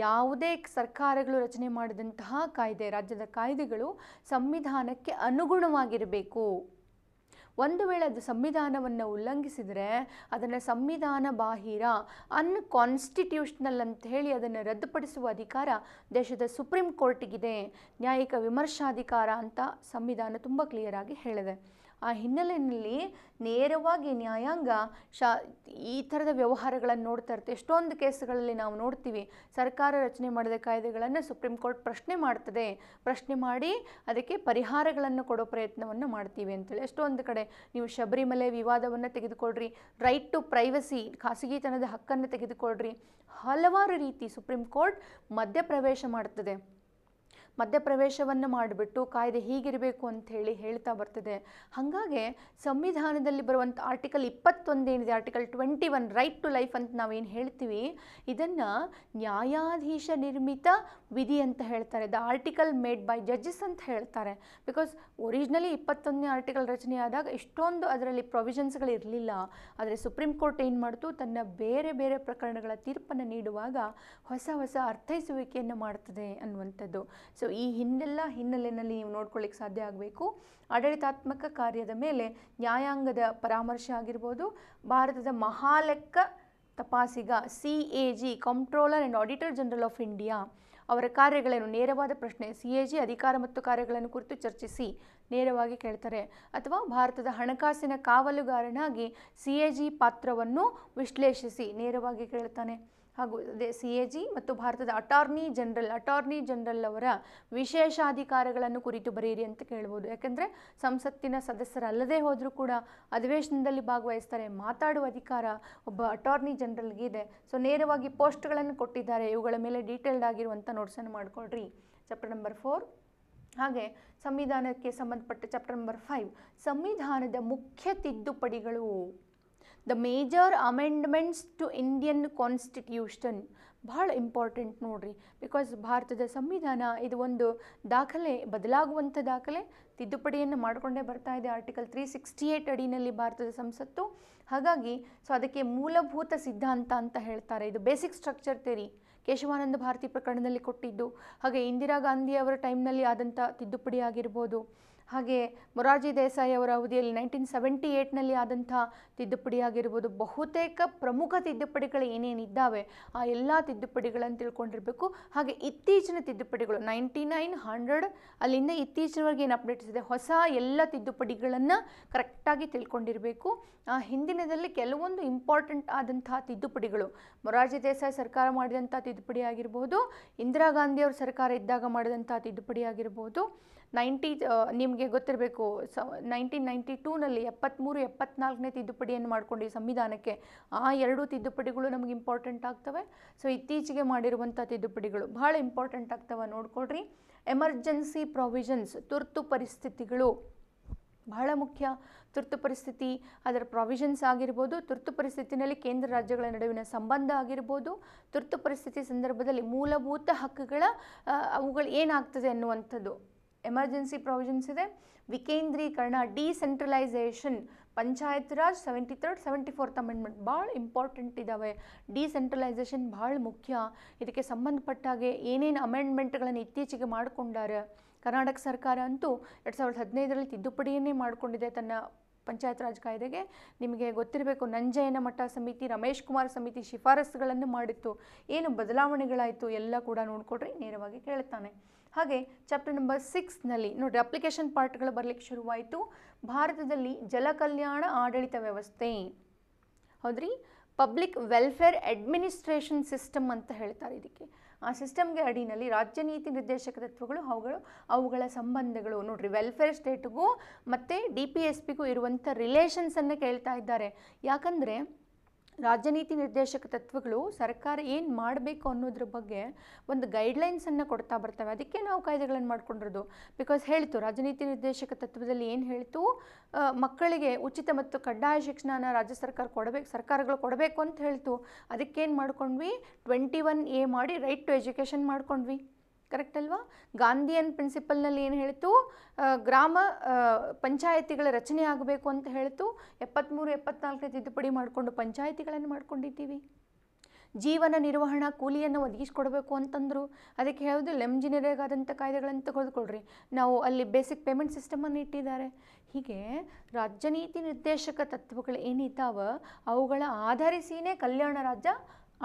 ಯಾವುದೇ ಸರ್ಕಾರಗಳು ರಚನೆ ಮಾಡಿದಂತಹ ಕಾಯ್ದೆ ರಾಜ್ಯದ ಕಾಯ್ದೆಗಳು ಸಂವಿಧಾನಕ್ಕೆ ಅನುಗುಣವಾಗಿರಬೇಕು ಒಂದು ವೇಳೆ ಅದು ಸಂವಿಧಾನವನ್ನು ಉಲ್ಲಂಘಿಸಿದರೆ ಅದನ್ನು ಸಂವಿಧಾನ ಬಾಹಿರ ಅನ್ಕಾನ್ಸ್ಟಿಟ್ಯೂಷನಲ್ ಅಂತ ಹೇಳಿ ಅದನ್ನು ರದ್ದುಪಡಿಸುವ ಅಧಿಕಾರ ದೇಶದ ಸುಪ್ರೀಂ ಕೋರ್ಟಿಗಿದೆ ನ್ಯಾಯಿಕ ವಿಮರ್ಶಾಧಿಕಾರ ಅಂತ ಸಂವಿಧಾನ ತುಂಬ ಕ್ಲಿಯರ್ ಆಗಿ ಹೇಳಿದೆ ಆ ಹಿನ್ನೆಲೆಯಲ್ಲಿ ನೇರವಾಗಿ ನ್ಯಾಯಾಂಗ ಶಾ ಈ ಥರದ ವ್ಯವಹಾರಗಳನ್ನು ನೋಡ್ತಾ ಇರ್ತೀವಿ ಎಷ್ಟೊಂದು ಕೇಸ್ಗಳಲ್ಲಿ ನಾವು ನೋಡ್ತೀವಿ ಸರ್ಕಾರ ರಚನೆ ಮಾಡಿದ ಕಾಯ್ದೆಗಳನ್ನು ಸುಪ್ರೀಂ ಕೋರ್ಟ್ ಪ್ರಶ್ನೆ ಮಾಡ್ತದೆ ಪ್ರಶ್ನೆ ಮಾಡಿ ಅದಕ್ಕೆ ಪರಿಹಾರಗಳನ್ನು ಕೊಡೋ ಪ್ರಯತ್ನವನ್ನು ಮಾಡ್ತೀವಿ ಅಂತೇಳಿ ಎಷ್ಟೊಂದು ಕಡೆ ನೀವು ಶಬರಿಮಲೆ ವಿವಾದವನ್ನು ತೆಗೆದುಕೊಳ್ಳ್ರಿ ರೈಟ್ ಟು ಪ್ರೈವಸಿ ಖಾಸಗಿತನದ ಹಕ್ಕನ್ನು ತೆಗೆದುಕೊಳ್ಳ್ರಿ ಹಲವಾರು ರೀತಿ ಸುಪ್ರೀಂ ಕೋರ್ಟ್ ಮಧ್ಯಪ್ರವೇಶ ಮಾಡ್ತದೆ ಮಧ್ಯಪ್ರವೇಶವನ್ನು ಮಾಡಿಬಿಟ್ಟು ಕಾಯ್ದೆ ಹೀಗಿರಬೇಕು ಅಂತ ಹೇಳಿ ಹೇಳ್ತಾ ಬರ್ತದೆ ಹಾಗಾಗಿ ಸಂವಿಧಾನದಲ್ಲಿ ಬರುವಂಥ ಆರ್ಟಿಕಲ್ ಏನಿದೆ article twenty one right to life ಅಂತ ನಾವೇನು ಹೇಳ್ತೀವಿ ಇದನ್ನು ನ್ಯಾಯಾಧೀಶ ನಿರ್ಮಿತ ವಿಧಿ ಅಂತ ಹೇಳ್ತಾರೆ the article made by judges ಅಂತ ಹೇಳ್ತಾರೆ ಬಿಕಾಸ್ ಒರಿಜಿನಲಿ ಇಪ್ಪತ್ತೊಂದನೇ ಆರ್ಟಿಕಲ್ ರಚನೆಯಾದಾಗ ಇಷ್ಟೊಂದು ಅದರಲ್ಲಿ ಪ್ರೊವಿಷನ್ಸ್ಗಳಿರಲಿಲ್ಲ ಇರಲಿಲ್ಲ ಆದರೆ ಸುಪ್ರೀಂ ಕೋರ್ಟ್ ಏನು ಮಾಡ್ತು ತನ್ನ ಬೇರೆ ಬೇರೆ ಪ್ರಕರಣಗಳ ತೀರ್ಪನ್ನು ನೀಡುವಾಗ ಹೊಸ ಹೊಸ ಅರ್ಥೈಸುವಿಕೆಯನ್ನು ಮಾಡ್ತದೆ ಅನ್ನುವಂಥದ್ದು ಸೊ ಈ ಹಿನ್ನೆಲ್ಲ ಹಿನ್ನೆಲೆಯಲ್ಲಿ ನೀವು ನೋಡ್ಕೊಳ್ಳಿಕ್ಕೆ ಸಾಧ್ಯ ಆಗಬೇಕು ಆಡಳಿತಾತ್ಮಕ ಕಾರ್ಯದ ಮೇಲೆ ನ್ಯಾಯಾಂಗದ ಪರಾಮರ್ಶೆ ಆಗಿರ್ಬೋದು ಭಾರತದ ಮಹಾಲೆಕ್ಕ ತಪಾಸಿಗ C A G controller and auditor general of India ಅವರ ಕಾರ್ಯಗಳನ್ನು ನೇರವಾದ ಪ್ರಶ್ನೆ ಸಿ ಎ ಜಿ ಅಧಿಕಾರ ಮತ್ತು ಕಾರ್ಯಗಳನ್ನು ಕುರಿತು ಚರ್ಚಿಸಿ ನೇರವಾಗಿ ಕೇಳ್ತಾರೆ ಅಥವಾ ಭಾರತದ ಹಣಕಾಸಿನ ಕಾವಲುಗಾರನಾಗಿ ಸಿ ಎ ಜಿ ಪಾತ್ರವನ್ನು ವಿಶ್ಲೇಷಿಸಿ ನೇರವಾಗಿ ಕೇಳ್ತಾನೆ ಹಾಗೂ ಅದೇ ಸಿ ಎ ಜಿ ಮತ್ತು ಭಾರತದ ಅಟಾರ್ನಿ ಜನರಲ್ ಅಟಾರ್ನಿ ಜನರಲ್ ಅವರ ವಿಶೇಷಾಧಿಕಾರಗಳನ್ನು ಕುರಿತು ಬರೆಯಿರಿ ಅಂತ ಕೇಳ್ಬೋದು ಯಾಕೆಂದರೆ ಸಂಸತ್ತಿನ ಸದಸ್ಯರಲ್ಲದೆ ಹೋದರೂ ಕೂಡ ಅಧಿವೇಶನದಲ್ಲಿ ಭಾಗವಹಿಸ್ತಾರೆ ಮಾತಾಡುವ ಅಧಿಕಾರ ಒಬ್ಬ ಅಟಾರ್ನಿ ಜನರಲ್ಗೆ ಇದೆ ಸೊ ನೇರವಾಗಿ ಪೋಸ್ಟ್ಗಳನ್ನು ಕೊಟ್ಟಿದ್ದಾರೆ ಇವುಗಳ ಮೇಲೆ ಡೀಟೇಲ್ಡ್ ಆಗಿರುವಂಥ ನೋಟ್ಸನ್ನು ಮಾಡಿಕೊಡ್ರಿ ಚಾಪ್ಟರ್ ನಂಬರ್ ಫೋರ್ ಹಾಗೆ ಸಂವಿಧಾನಕ್ಕೆ ಸಂಬಂಧಪಟ್ಟ ಚಾಪ್ಟರ್ ನಂಬರ್ ಫೈವ್ ಸಂವಿಧಾನದ ಮುಖ್ಯ ತಿದ್ದುಪಡಿಗಳು the major amendments to Indian constitution ಭಾಳ ಇಂಪಾರ್ಟೆಂಟ್ ನೋಡ್ರಿ ಬಿಕಾಸ್ ಭಾರತದ ಸಂವಿಧಾನ ಇದು ಒಂದು ದಾಖಲೆ ಬದಲಾಗುವಂಥ ದಾಖಲೆ ತಿದ್ದುಪಡಿಯನ್ನು ಮಾಡಿಕೊಂಡೇ ಬರ್ತಾ ಇದೆ ಆರ್ಟಿಕಲ್ ತ್ರೀ ಸಿಕ್ಸ್ಟಿ ಏಟ್ ಅಡಿನಲ್ಲಿ ಭಾರತದ ಸಂಸತ್ತು ಹಾಗಾಗಿ ಸೊ ಅದಕ್ಕೆ ಮೂಲಭೂತ ಸಿದ್ಧಾಂತ ಅಂತ ಹೇಳ್ತಾರೆ ಇದು basic structure theory Keshavananda Bharati ಪ್ರಕರಣದಲ್ಲಿ ಕೊಟ್ಟಿದ್ದು ಹಾಗೆ ಇಂದಿರಾ ಗಾಂಧಿ ಅವರ ಟೈಮ್ನಲ್ಲಿ ಆದಂಥ ತಿದ್ದುಪಡಿ ಆಗಿರ್ಬೋದು ಹಾಗೆ ಮೊರಾರ್ಜಿ ದೇಸಾಯಿ ಅವರ ಅವಧಿಯಲ್ಲಿ ನೈನ್ಟೀನ್ ಸೆವೆಂಟಿ ಏಯ್ಟ್ನಲ್ಲಿ ಆದಂಥ ತಿದ್ದುಪಡಿ ಆಗಿರ್ಬೋದು ಬಹುತೇಕ ಪ್ರಮುಖ ತಿದ್ದುಪಡಿಗಳು ಏನೇನಿದ್ದಾವೆ ಆ ಎಲ್ಲ ತಿದ್ದುಪಡಿಗಳನ್ನು ತಿಳ್ಕೊಂಡಿರಬೇಕು ಹಾಗೆ ಇತ್ತೀಚಿನ ತಿದ್ದುಪಡಿಗಳು ನೈಂಟಿ ನೈನ್ ಹಂಡ್ರೆಡ್ ಅಲ್ಲಿಂದ ಇತ್ತೀಚಿನವರೆಗೆ ಏನು ಅಪ್ಡೇಟ್ಸ್ ಇದೆ ಹೊಸ ಎಲ್ಲ ತಿದ್ದುಪಡಿಗಳನ್ನು ಕರೆಕ್ಟಾಗಿ ತಿಳ್ಕೊಂಡಿರಬೇಕು ಆ ಹಿಂದಿನದಲ್ಲಿ ಕೆಲವೊಂದು ಇಂಪಾರ್ಟೆಂಟ್ ಆದಂತಹ ತಿದ್ದುಪಡಿಗಳು ಮೊರಾರ್ಜಿ ದೇಸಾಯಿ ಸರ್ಕಾರ ಮಾಡಿದಂಥ ತಿದ್ದುಪಡಿ ಆಗಿರ್ಬೋದು ಇಂದಿರಾ ಗಾಂಧಿಯವ್ರ ಸರ್ಕಾರ ಇದ್ದಾಗ ಮಾಡಿದಂಥ ತಿದ್ದುಪಡಿ ಆಗಿರ್ಬೋದು ನೈಂಟಿ ನಿಮಗೆ ಗೊತ್ತಿರಬೇಕು ಸ ನೈನ್ಟೀನ್ ನೈಂಟಿ ಟೂನಲ್ಲಿ ಎಪ್ಪತ್ತ್ಮೂರು ಎಪ್ಪತ್ನಾಲ್ಕನೇ ತಿದ್ದುಪಡಿಯನ್ನು ಮಾಡಿಕೊಂಡು ಈ ಸಂವಿಧಾನಕ್ಕೆ ಆ ಎರಡೂ ತಿದ್ದುಪಡಿಗಳು ನಮಗೆ ಇಂಪಾರ್ಟೆಂಟ್ ಆಗ್ತವೆ ಸೊ ಇತ್ತೀಚೆಗೆ ಮಾಡಿರುವಂಥ ತಿದ್ದುಪಡಿಗಳು ಬಹಳ ಇಂಪಾರ್ಟೆಂಟ್ ಆಗ್ತವೆ ನೋಡ್ಕೊಳ್ರಿ ಎಮರ್ಜೆನ್ಸಿ ಪ್ರಾವಿಷನ್ಸ್ ತುರ್ತು ಪರಿಸ್ಥಿತಿಗಳು ಬಹಳ ಮುಖ್ಯ ತುರ್ತು ಪರಿಸ್ಥಿತಿ ಅದರ ಪ್ರಾವಿಷನ್ಸ್ ಆಗಿರ್ಬೋದು ತುರ್ತು ಪರಿಸ್ಥಿತಿನಲ್ಲಿ ಕೇಂದ್ರ ರಾಜ್ಯಗಳ ನಡುವಿನ ಸಂಬಂಧ ಆಗಿರ್ಬೋದು ತುರ್ತು ಪರಿಸ್ಥಿತಿ ಸಂದರ್ಭದಲ್ಲಿ ಮೂಲಭೂತ ಹಕ್ಕುಗಳ ಅವುಗಳು ಏನಾಗ್ತದೆ ಅನ್ನುವಂಥದ್ದು ಎಮರ್ಜೆನ್ಸಿ ಪ್ರಾವಿಷನ್ಸ್ ಇದೆ ವಿಕೇಂದ್ರೀಕರಣ decentralisation panchayat raj seventy third seventy fourth amendment ಭಾಳ ಇಂಪಾರ್ಟೆಂಟ್ ಇದ್ದಾವೆ ಡಿಸೆಂಟ್ರಲೈಸೇಷನ್ ಭಾಳ ಮುಖ್ಯ ಇದಕ್ಕೆ ಸಂಬಂಧಪಟ್ಟಾಗೆ ಏನೇನು ಅಮೆಂಡ್ಮೆಂಟ್ಗಳನ್ನು ಇತ್ತೀಚೆಗೆ ಮಾಡಿಕೊಂಡಾರೆ ಕರ್ನಾಟಕ ಸರ್ಕಾರ ಅಂತೂ ಎರಡು ಸಾವಿರದ ಹದಿನೈದರಲ್ಲಿ ತಿದ್ದುಪಡಿಯನ್ನೇ ಮಾಡಿಕೊಂಡಿದೆ ತನ್ನ ಪಂಚಾಯತ್ ರಾಜ್ ಕಾಯ್ದೆಗೆ ನಿಮಗೆ ಗೊತ್ತಿರಬೇಕು ನಂಜಯ್ಯನ ಮಠ ಸಮಿತಿ ರಮೇಶ್ ಕುಮಾರ್ ಸಮಿತಿ ಶಿಫಾರಸುಗಳನ್ನು ಮಾಡಿತ್ತು ಏನು ಬದಲಾವಣೆಗಳಾಯಿತು ಎಲ್ಲ ಕೂಡ ನೋಡಿಕೊಡ್ರಿ ನೇರವಾಗಿ ಕೇಳ್ತಾನೆ ಹಾಗೆ ಚಾಪ್ಟರ್ ನಂಬರ್ ಸಿಕ್ಸ್ನಲ್ಲಿ ನೋಡಿ ಅಪ್ಲಿಕೇಶನ್ ಪಾರ್ಟ್ಗಳು ಬರಲಿಕ್ಕೆ ಶುರುವಾಯಿತು ಭಾರತದಲ್ಲಿ ಜಲ ಕಲ್ಯಾಣ ಆಡಳಿತ ವ್ಯವಸ್ಥೆ ಹೌದ್ರಿ ಪಬ್ಲಿಕ್ ವೆಲ್ಫೇರ್ ಅಡ್ಮಿನಿಸ್ಟ್ರೇಷನ್ ಸಿಸ್ಟಮ್ ಅಂತ ಹೇಳ್ತಾರೆ ಇದಕ್ಕೆ ಆ ಸಿಸ್ಟಮ್ಗೆ ಅಡಿನಲ್ಲಿ ರಾಜ್ಯ ನೀತಿ ನಿರ್ದೇಶಕ ತತ್ವಗಳು ಅವುಗಳು ಅವುಗಳ ಸಂಬಂಧಗಳು ನೋಡಿರಿ ವೆಲ್ಫೇರ್ ಸ್ಟೇಟ್ಗೂ ಮತ್ತು ಡಿ ಪಿ ಎಸ್ ಪಿಗೂ ಇರುವಂಥ ರಿಲೇಷನ್ಸನ್ನು ಕೇಳ್ತಾ ಇದ್ದಾರೆ ಯಾಕಂದರೆ ರಾಜನೀತಿ ನಿರ್ದೇಶಕ ತತ್ವಗಳು ಸರ್ಕಾರ ಏನು ಮಾಡಬೇಕು ಅನ್ನೋದ್ರ ಬಗ್ಗೆ ಒಂದು ಗೈಡ್ಲೈನ್ಸನ್ನು ಕೊಡ್ತಾ ಬರ್ತವೆ ಅದಕ್ಕೆ ನಾವು ಕಾಯ್ದೆಗಳನ್ನು ಮಾಡ್ಕೊಂಡಿರೋದು ಬಿಕಾಸ್ ಹೇಳ್ತು ರಾಜನೀತಿ ನಿರ್ದೇಶಕ ತತ್ವದಲ್ಲಿ ಏನು ಹೇಳ್ತು ಮಕ್ಕಳಿಗೆ ಉಚಿತ ಮತ್ತು ಕಡ್ಡಾಯ ಶಿಕ್ಷಣನ ರಾಜ್ಯ ಸರ್ಕಾರ ಕೊಡಬೇಕು ಸರ್ಕಾರಗಳು ಕೊಡಬೇಕು ಅಂತ ಹೇಳ್ತು ಅದಕ್ಕೇನು ಮಾಡ್ಕೊಂಡ್ವಿ ಟ್ವೆಂಟಿ ಒನ್ ಎ ಮಾಡಿ ರೈಟ್ ಟು ಎಜುಕೇಷನ್ ಮಾಡ್ಕೊಂಡ್ವಿ ಕರೆಕ್ಟ್ ಅಲ್ವಾ ಗಾಂಧಿಯನ್ ಪ್ರಿನ್ಸಿಪಲ್ನಲ್ಲಿ ಏನು ಹೇಳ್ತು ಗ್ರಾಮ ಪಂಚಾಯಿತಿಗಳ ರಚನೆ ಆಗಬೇಕು ಅಂತ ಹೇಳ್ತು ಎಪ್ಪತ್ತ್ಮೂರು ಎಪ್ಪತ್ನಾಲ್ಕನೇ ತಿದ್ದುಪಡಿ ಮಾಡಿಕೊಂಡು ಪಂಚಾಯಿತಿಗಳನ್ನು ಮಾಡ್ಕೊಂಡಿದ್ದೀವಿ ಜೀವನ ನಿರ್ವಹಣಾ ಕೂಲಿಯನ್ನು ಒದಗಿಸಿಕೊಡಬೇಕು ಅಂತಂದರು ಅದಕ್ಕೆ ಹೇಳೋದು ಎಂಜಿನಿಯರಿಂಗ್ ಕಾಯ್ದೆಗಳನ್ನು ತೆಗೆದುಕೊಳ್ರಿ ನಾವು ಅಲ್ಲಿ ಬೇಸಿಕ್ ಪೇಮೆಂಟ್ ಸಿಸ್ಟಮನ್ನು ಇಟ್ಟಿದ್ದಾರೆ ಹೀಗೆ ರಾಜ್ಯ ನೀತಿ ನಿರ್ದೇಶಕ ತತ್ವಗಳು ಏನಿದ್ದಾವೆ ಅವುಗಳ ಆಧರಿಸಿನೇ ಕಲ್ಯಾಣ ರಾಜ್ಯ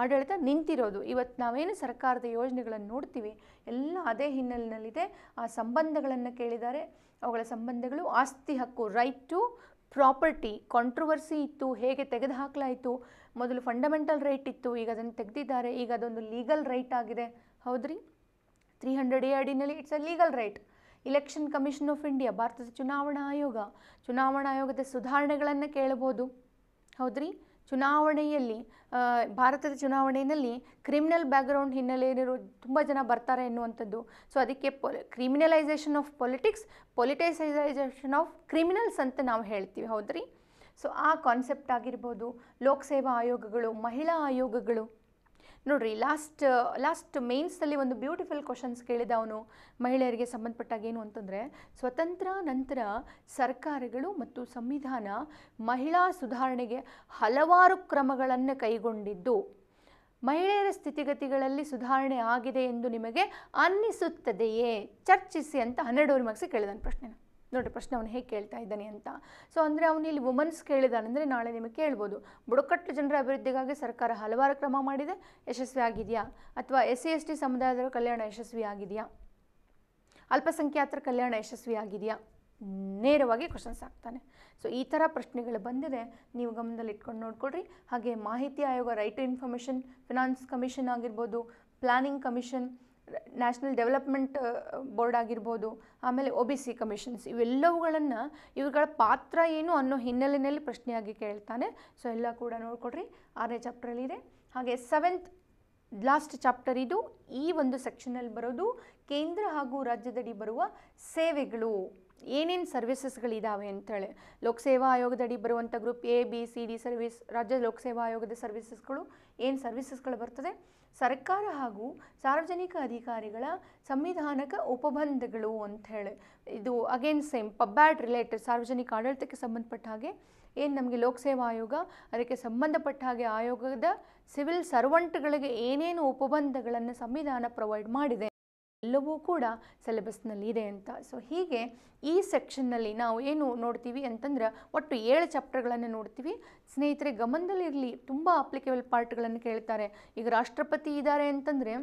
ಆಡಳಿತ ನಿಂತಿರೋದು ಇವತ್ತು ನಾವೇನು ಸರ್ಕಾರದ ಯೋಜನೆಗಳನ್ನು ನೋಡ್ತೀವಿ ಎಲ್ಲ ಅದೇ ಹಿನ್ನೆಲೆಯಲ್ಲಿದೆ ಆ ಸಂಬಂಧಗಳನ್ನು ಕೇಳಿದ್ದಾರೆ ಅವುಗಳ ಸಂಬಂಧಗಳು ಆಸ್ತಿ ಹಕ್ಕು ರೈಟ್ ಟು ಪ್ರಾಪರ್ಟಿ ಕಾಂಟ್ರವರ್ಸಿ ಇತ್ತು ಹೇಗೆ ತೆಗೆದುಹಾಕಲಾಯಿತು ಮೊದಲು ಫಂಡಮೆಂಟಲ್ ರೈಟ್ ಇತ್ತು ಈಗ ಅದನ್ನು ತೆಗೆದಿದ್ದಾರೆ ಈಗ ಅದೊಂದು ಲೀಗಲ್ ರೈಟ್ ಆಗಿದೆ ಹೌದ್ರಿ ತ್ರೀ ಹಂಡ್ರೆಡ್ ಎ ಅಡಿನಲ್ಲಿ it's a legal right election commission of India ಭಾರತದ ಚುನಾವಣಾ ಆಯೋಗ ಚುನಾವಣಾ ಆಯೋಗದ ಸುಧಾರಣೆಗಳನ್ನು ಕೇಳಬಹುದು ಹೌದ್ರಿ ಚುನಾವಣೆಯಲ್ಲಿ ಭಾರತದ ಚುನಾವಣೆಯಲ್ಲಿ ಕ್ರಿಮಿನಲ್ ಬ್ಯಾಕ್ಗ್ರೌಂಡ್ ಹಿನ್ನೆಲೆಯಲ್ಲಿರೋ ತುಂಬ ಜನ ಬರ್ತಾರೆ ಎನ್ನುವಂಥದ್ದು ಸೊ ಅದಕ್ಕೆ ಪೊಲ್ criminalisation of politics politicisation of criminals ಅಂತ ನಾವು ಹೇಳ್ತೀವಿ ಹೌದ್ರಿ ಸೊ ಆ ಕಾನ್ಸೆಪ್ಟ್ ಆಗಿರ್ಬೋದು ಲೋಕಸೇವಾ ಆಯೋಗಗಳು ಮಹಿಳಾ ಆಯೋಗಗಳು ನೋಡಿರಿ ಲಾಸ್ಟ್ ಲಾಸ್ಟ್ ಮೇನ್ಸಲ್ಲಿ ಒಂದು ಬ್ಯೂಟಿಫುಲ್ ಕ್ವಶನ್ಸ್ ಕೇಳಿದ ಅವನು ಮಹಿಳೆಯರಿಗೆ ಸಂಬಂಧಪಟ್ಟಾಗ ಏನು ಅಂತಂದರೆ ಸ್ವತಂತ್ರ ನಂತರ ಸರ್ಕಾರಗಳು ಮತ್ತು ಸಂವಿಧಾನ ಮಹಿಳಾ ಸುಧಾರಣೆಗೆ ಹಲವಾರು ಕ್ರಮಗಳನ್ನು ಕೈಗೊಂಡಿದ್ದು ಮಹಿಳೆಯರ ಸ್ಥಿತಿಗತಿಗಳಲ್ಲಿ ಸುಧಾರಣೆ ಆಗಿದೆ ಎಂದು ನಿಮಗೆ ಅನ್ನಿಸುತ್ತದೆಯೇ ಚರ್ಚಿಸಿ ಅಂತ ಹನ್ನೆರಡು ಮಾರ್ಕ್ಸ್ ಕೇಳಿದ ಪ್ರಶ್ನೆ ನೋಡಿ ಪ್ರಶ್ನೆ ಅವನು ಹೇಗೆ ಕೇಳ್ತಾ ಇದ್ದಾನೆ ಅಂತ ಸೊ ಅಂದರೆ ಅವನು ಇಲ್ಲಿ ವುಮನ್ಸ್ ಅಂದರೆ ನಾಳೆ ನಿಮಗೆ ಕೇಳ್ಬೋದು ಬುಡಕಟ್ಟು ಜನರ ಅಭಿವೃದ್ಧಿಗಾಗಿ ಸರ್ಕಾರ ಹಲವಾರು ಕ್ರಮ ಮಾಡಿದೆ ಯಶಸ್ವಿ ಆಗಿದೆಯಾ ಅಥವಾ ಎಸ್ ಸಿ ಎಸ್ ಟಿ ಸಮುದಾಯದವರ ಕಲ್ಯಾಣ ಯಶಸ್ವಿ ಆಗಿದೆಯಾ ಅಲ್ಪಸಂಖ್ಯಾತರ ಕಲ್ಯಾಣ ಯಶಸ್ವಿ ಆಗಿದೆಯಾ ನೇರವಾಗಿ ಕ್ವಶನ್ಸ್ ಆಗ್ತಾನೆ ಸೊ ಈ ಥರ ಪ್ರಶ್ನೆಗಳು ಬಂದಿದೆ ನೀವು ಗಮನದಲ್ಲಿ ಇಟ್ಕೊಂಡು ನೋಡ್ಕೊಳ್ರಿ ಹಾಗೆ ಮಾಹಿತಿ ಆಯೋಗ right to information finance commission ಆಗಿರ್ಬೋದು planning commission national development board ಆಗಿರ್ಬೋದು ಆಮೇಲೆ ಒ ಬಿ ಸಿ ಕಮಿಷನ್ಸ್ ಇವೆಲ್ಲವುಗಳನ್ನು ಇವುಗಳ ಪಾತ್ರ ಏನು ಅನ್ನೋ ಹಿನ್ನೆಲೆಯಲ್ಲಿ ಪ್ರಶ್ನೆಯಾಗಿ ಕೇಳ್ತಾನೆ ಸೊ ಎಲ್ಲ ಕೂಡ ನೋಡಿಕೊಡ್ರಿ ಆರನೇ ಚಾಪ್ಟ್ರಲ್ಲಿದೆ ಹಾಗೆ ಸೆವೆಂತ್ ಲಾಸ್ಟ್ ಚಾಪ್ಟರ್ ಇದು ಈ ಒಂದು ಸೆಕ್ಷನಲ್ಲಿ ಬರೋದು ಕೇಂದ್ರ ಹಾಗೂ ರಾಜ್ಯದಡಿ ಬರುವ ಸೇವೆಗಳು ಏನೇನು ಸರ್ವಿಸಸ್ಗಳಿದ್ದಾವೆ ಅಂತೇಳಿ ಲೋಕಸೇವಾ ಆಯೋಗದಡಿ ಬರುವಂಥ group A B C D service ರಾಜ್ಯ ಲೋಕಸೇವಾ ಆಯೋಗದ ಸರ್ವಿಸಸ್ಗಳು ಏನು ಸರ್ವಿಸಸ್ಗಳು ಬರ್ತದೆ ಸರ್ಕಾರ ಹಾಗೂ ಸಾರ್ವಜನಿಕ ಅಧಿಕಾರಿಗಳ ಸಂವಿಧಾನಕ ಉಪಬಂಧಗಳು ಅಂತ ಹೇಳಿ ಇದು ಅಗೇನ್ ಸೇಮ್ ಪಬ್ಬ್ಯಾಡ್ ರಿಲೇಟೆಡ್ ಸಾರ್ವಜನಿಕ ಆಡಳಿತಕ್ಕೆ ಸಂಬಂಧಪಟ್ಟ ಹಾಗೆ ಏನು ನಮಗೆ ಲೋಕಸೇವಾ ಆಯೋಗ ಅದಕ್ಕೆ ಸಂಬಂಧಪಟ್ಟ ಹಾಗೆ ಆಯೋಗದ ಸಿವಿಲ್ ಸರ್ವಂಟ್ಗಳಿಗೆ ಏನೇನು ಉಪಬಂಧಗಳನ್ನು ಸಂವಿಧಾನ ಪ್ರೊವೈಡ್ ಮಾಡಿದೆ ಎಲ್ಲವೂ ಕೂಡ ಸಿಲೆಬಸ್ನಲ್ಲಿ ಇದೆ ಅಂತ ಸೊ ಹೀಗೆ ಈ ಸೆಕ್ಷನ್ನಲ್ಲಿ ನಾವು ಏನು ನೋಡ್ತೀವಿ ಅಂತಂದ್ರೆ ಒಟ್ಟು ಏಳು ಚಾಪ್ಟರ್ಗಳನ್ನು ನೋಡ್ತೀವಿ ಸ್ನೇಹಿತರೆ ಗಮನದಲ್ಲಿರಲಿ ತುಂಬ ಅಪ್ಲಿಕೇಬಲ್ ಪಾರ್ಟ್ಗಳನ್ನು ಕೇಳ್ತಾರೆ ಈಗ ರಾಷ್ಟ್ರಪತಿ ಇದ್ದಾರೆ ಅಂತಂದರೆ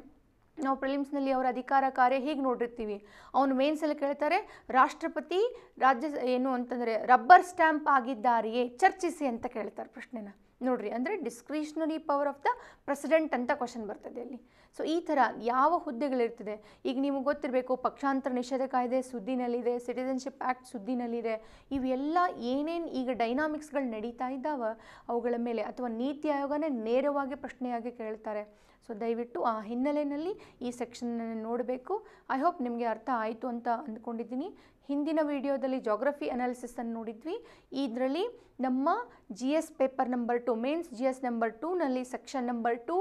ನಾವು ಪ್ರಿಲಿಮ್ಸ್ನಲ್ಲಿ ಅವರ ಅಧಿಕಾರ ಕಾರ್ಯ ಹೀಗೆ ನೋಡಿರ್ತೀವಿ ಅವನು ಮೇನ್ಸಲ್ಲಿ ಕೇಳ್ತಾರೆ ರಾಷ್ಟ್ರಪತಿ ರಾಜ್ಯ ಏನು ಅಂತಂದರೆ ರಬ್ಬರ್ ಸ್ಟ್ಯಾಂಪ್ ಆಗಿದ್ದಾರೆಯೇ ಚರ್ಚಿಸಿ ಅಂತ ಕೇಳ್ತಾರೆ ಪ್ರಶ್ನೆನ ನೋಡ್ರಿ ಅಂದರೆ discretionary power of the president ಅಂತ ಕ್ವಶನ್ ಬರ್ತದೆ ಅಲ್ಲಿ ಸೊ ಈ ಥರ ಯಾವ ಹುದ್ದೆಗಳಿರ್ತದೆ ಈಗ ನಿಮಗೆ ಗೊತ್ತಿರಬೇಕು ಪಕ್ಷಾಂತರ ನಿಷೇಧ ಕಾಯ್ದೆ ಸುದ್ದಿನಲ್ಲಿದೆ ಸಿಟಿಸನ್ಶಿಪ್ ಆ್ಯಕ್ಟ್ ಸುದ್ದಿನಲ್ಲಿದೆ ಇವೆಲ್ಲ ಏನೇನು ಈಗ ಡೈನಾಮಿಕ್ಸ್ಗಳು ನಡೀತಾ ಇದ್ದಾವೆ ಅವುಗಳ ಮೇಲೆ ಅಥವಾ ನೀತಿ ಆಯೋಗನೇ ನೇರವಾಗಿ ಪ್ರಶ್ನೆಯಾಗಿ ಕೇಳ್ತಾರೆ ಸೊ ದಯವಿಟ್ಟು ಆ ಹಿನ್ನೆಲೆಯಲ್ಲಿ ಈ ಸೆಕ್ಷನನ್ನು ನೋಡಬೇಕು ಐ ಹೋಪ್ ನಿಮಗೆ ಅರ್ಥ ಆಯಿತು ಅಂತ ಅಂದ್ಕೊಂಡಿದ್ದೀನಿ ಹಿಂದಿನ ವಿಡಿಯೋದಲ್ಲಿ ಜೋಗ್ರಫಿ ಅನಾಲಿಸನ್ನು ನೋಡಿದ್ವಿ ಇದರಲ್ಲಿ ನಮ್ಮ G S paper number two mains G S number ಟೂನಲ್ಲಿ section number two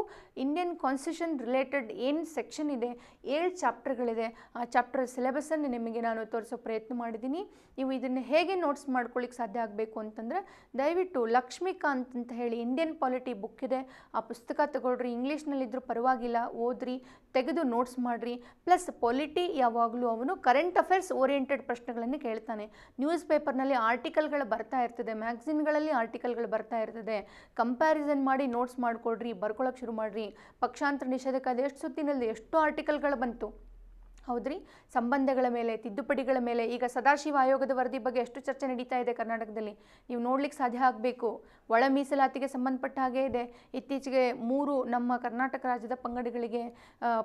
Indian constitution related ಏನು ಸೆಕ್ಷನ್ ಇದೆ ಏಳು ಚಾಪ್ಟರ್ಗಳಿದೆ ಆ ಚಾಪ್ಟರ್ ಸಿಲೆಬಸ್ಸನ್ನು ನಿಮಗೆ ನಾನು ತೋರಿಸೋ ಪ್ರಯತ್ನ ಮಾಡಿದ್ದೀನಿ ನೀವು ಇದನ್ನು ಹೇಗೆ ನೋಟ್ಸ್ ಮಾಡ್ಕೊಳ್ಳಿಕ್ಕೆ ಸಾಧ್ಯ ಆಗಬೇಕು ಅಂತಂದರೆ ದಯವಿಟ್ಟು ಲಕ್ಷ್ಮೀಕಾಂತ್ ಅಂತ ಹೇಳಿ ಇಂಡಿಯನ್ ಪಾಲಿಟಿ ಬುಕ್ ಇದೆ ಆ ಪುಸ್ತಕ ತಗೊಳ್ರಿ ಇಂಗ್ಲೀಷ್ನಲ್ಲಿದ್ದರೂ ಪರವಾಗಿಲ್ಲ ಓದ್ರಿ ತೆಗೆದು ನೋಟ್ಸ್ ಮಾಡಿರಿ ಪ್ಲಸ್ ಪಾಲಿಟಿ ಯಾವಾಗಲೂ ಅವನು ಕರೆಂಟ್ ಅಫೇರ್ಸ್ ಓರಿಯೆಂಟೆಡ್ ಪ್ರಶ್ನೆಗಳನ್ನು ಕೇಳ್ತಾನೆ ನ್ಯೂಸ್ ಪೇಪರ್ನಲ್ಲಿ ಆರ್ಟಿಕಲ್ಗಳು ಬರ್ತಾ ಇರ್ತದೆ ಮ್ಯಾಗ್ಝಿನ್ಗಳಲ್ಲಿ ಆರ್ಟಿಕಲ್ಗಳು ಬರ್ತಾ ಇರ್ತದೆ ಕಂಪ್ಯಾರಿಸನ್ ಮಾಡಿ ನೋಟ್ಸ್ ಮಾಡಿಕೊಡ್ರಿ ಬರ್ಕೊಳಕ್ಕೆ ಶುರು ಮಾಡಿರಿ ಪಕ್ಷಾಂತರ ನಿಷೇಧಕ್ಕಾದ ಎಷ್ಟು ಸುತ್ತಿನಲ್ಲಿ ಎಷ್ಟೋ ಆರ್ಟಿಕಲ್ಗಳು ಬಂತು ಹೌದ್ರಿ ಸಂಬಂಧಗಳ ಮೇಲೆ ತಿದ್ದುಪಡಿಗಳ ಮೇಲೆ ಈಗ ಸದಾಶಿವ ಆಯೋಗದ ವರದಿ ಬಗ್ಗೆ ಎಷ್ಟು ಚರ್ಚೆ ನಡೀತಾ ಇದೆ ಕರ್ನಾಟಕದಲ್ಲಿ ನೀವು ನೋಡ್ಲಿಕ್ಕೆ ಸಾಧ್ಯ ಆಗಬೇಕು ಒಳ ಮೀಸಲಾತಿಗೆ ಸಂಬಂಧಪಟ್ಟ ಹಾಗೆ ಇದೆ ಇತ್ತೀಚೆಗೆ ಮೂರು ನಮ್ಮ ಕರ್ನಾಟಕ ರಾಜ್ಯದ ಪಂಗಡಗಳಿಗೆ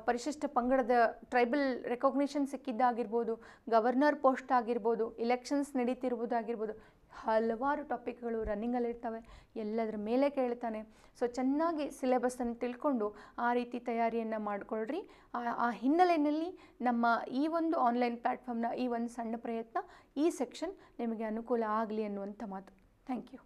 ಪರಿಶಿಷ್ಟ ಪಂಗಡದ ಟ್ರೈಬಲ್ ರೆಕಗ್ನಿಷನ್ ಸಿಕ್ಕಿದ್ದಾಗಿರ್ಬೋದು ಗವರ್ನರ್ ಪೋಸ್ಟ್ ಆಗಿರ್ಬೋದು ಇಲೆಕ್ಷನ್ಸ್ ನಡೀತಿರುವುದಾಗಿರ್ಬೋದು ಹಲವಾರು ಟಾಪಿಕ್ಗಳು ರನ್ನಿಂಗಲ್ಲಿರ್ತವೆ ಎಲ್ಲದರ ಮೇಲೆ ಕೇಳ್ತಾನೆ ಸೊ ಚೆನ್ನಾಗಿ ಸಿಲೆಬಸ್ಸನ್ನು ತಿಳ್ಕೊಂಡು ಆ ರೀತಿ ತಯಾರಿಯನ್ನು ಮಾಡಿಕೊಳ್ಳ್ರಿ ಆ ಹಿನ್ನೆಲೆಯಲ್ಲಿ ನಮ್ಮ ಈ ಒಂದು ಆನ್ಲೈನ್ ಪ್ಲ್ಯಾಟ್ಫಾರ್ಮ್ನ ಈ ಒಂದು ಸಣ್ಣ ಪ್ರಯತ್ನ ಈ ಸೆಕ್ಷನ್ ನಿಮಗೆ ಅನುಕೂಲ ಆಗಲಿ ಅನ್ನುವಂಥ ಮಾತು ಥ್ಯಾಂಕ್ ಯು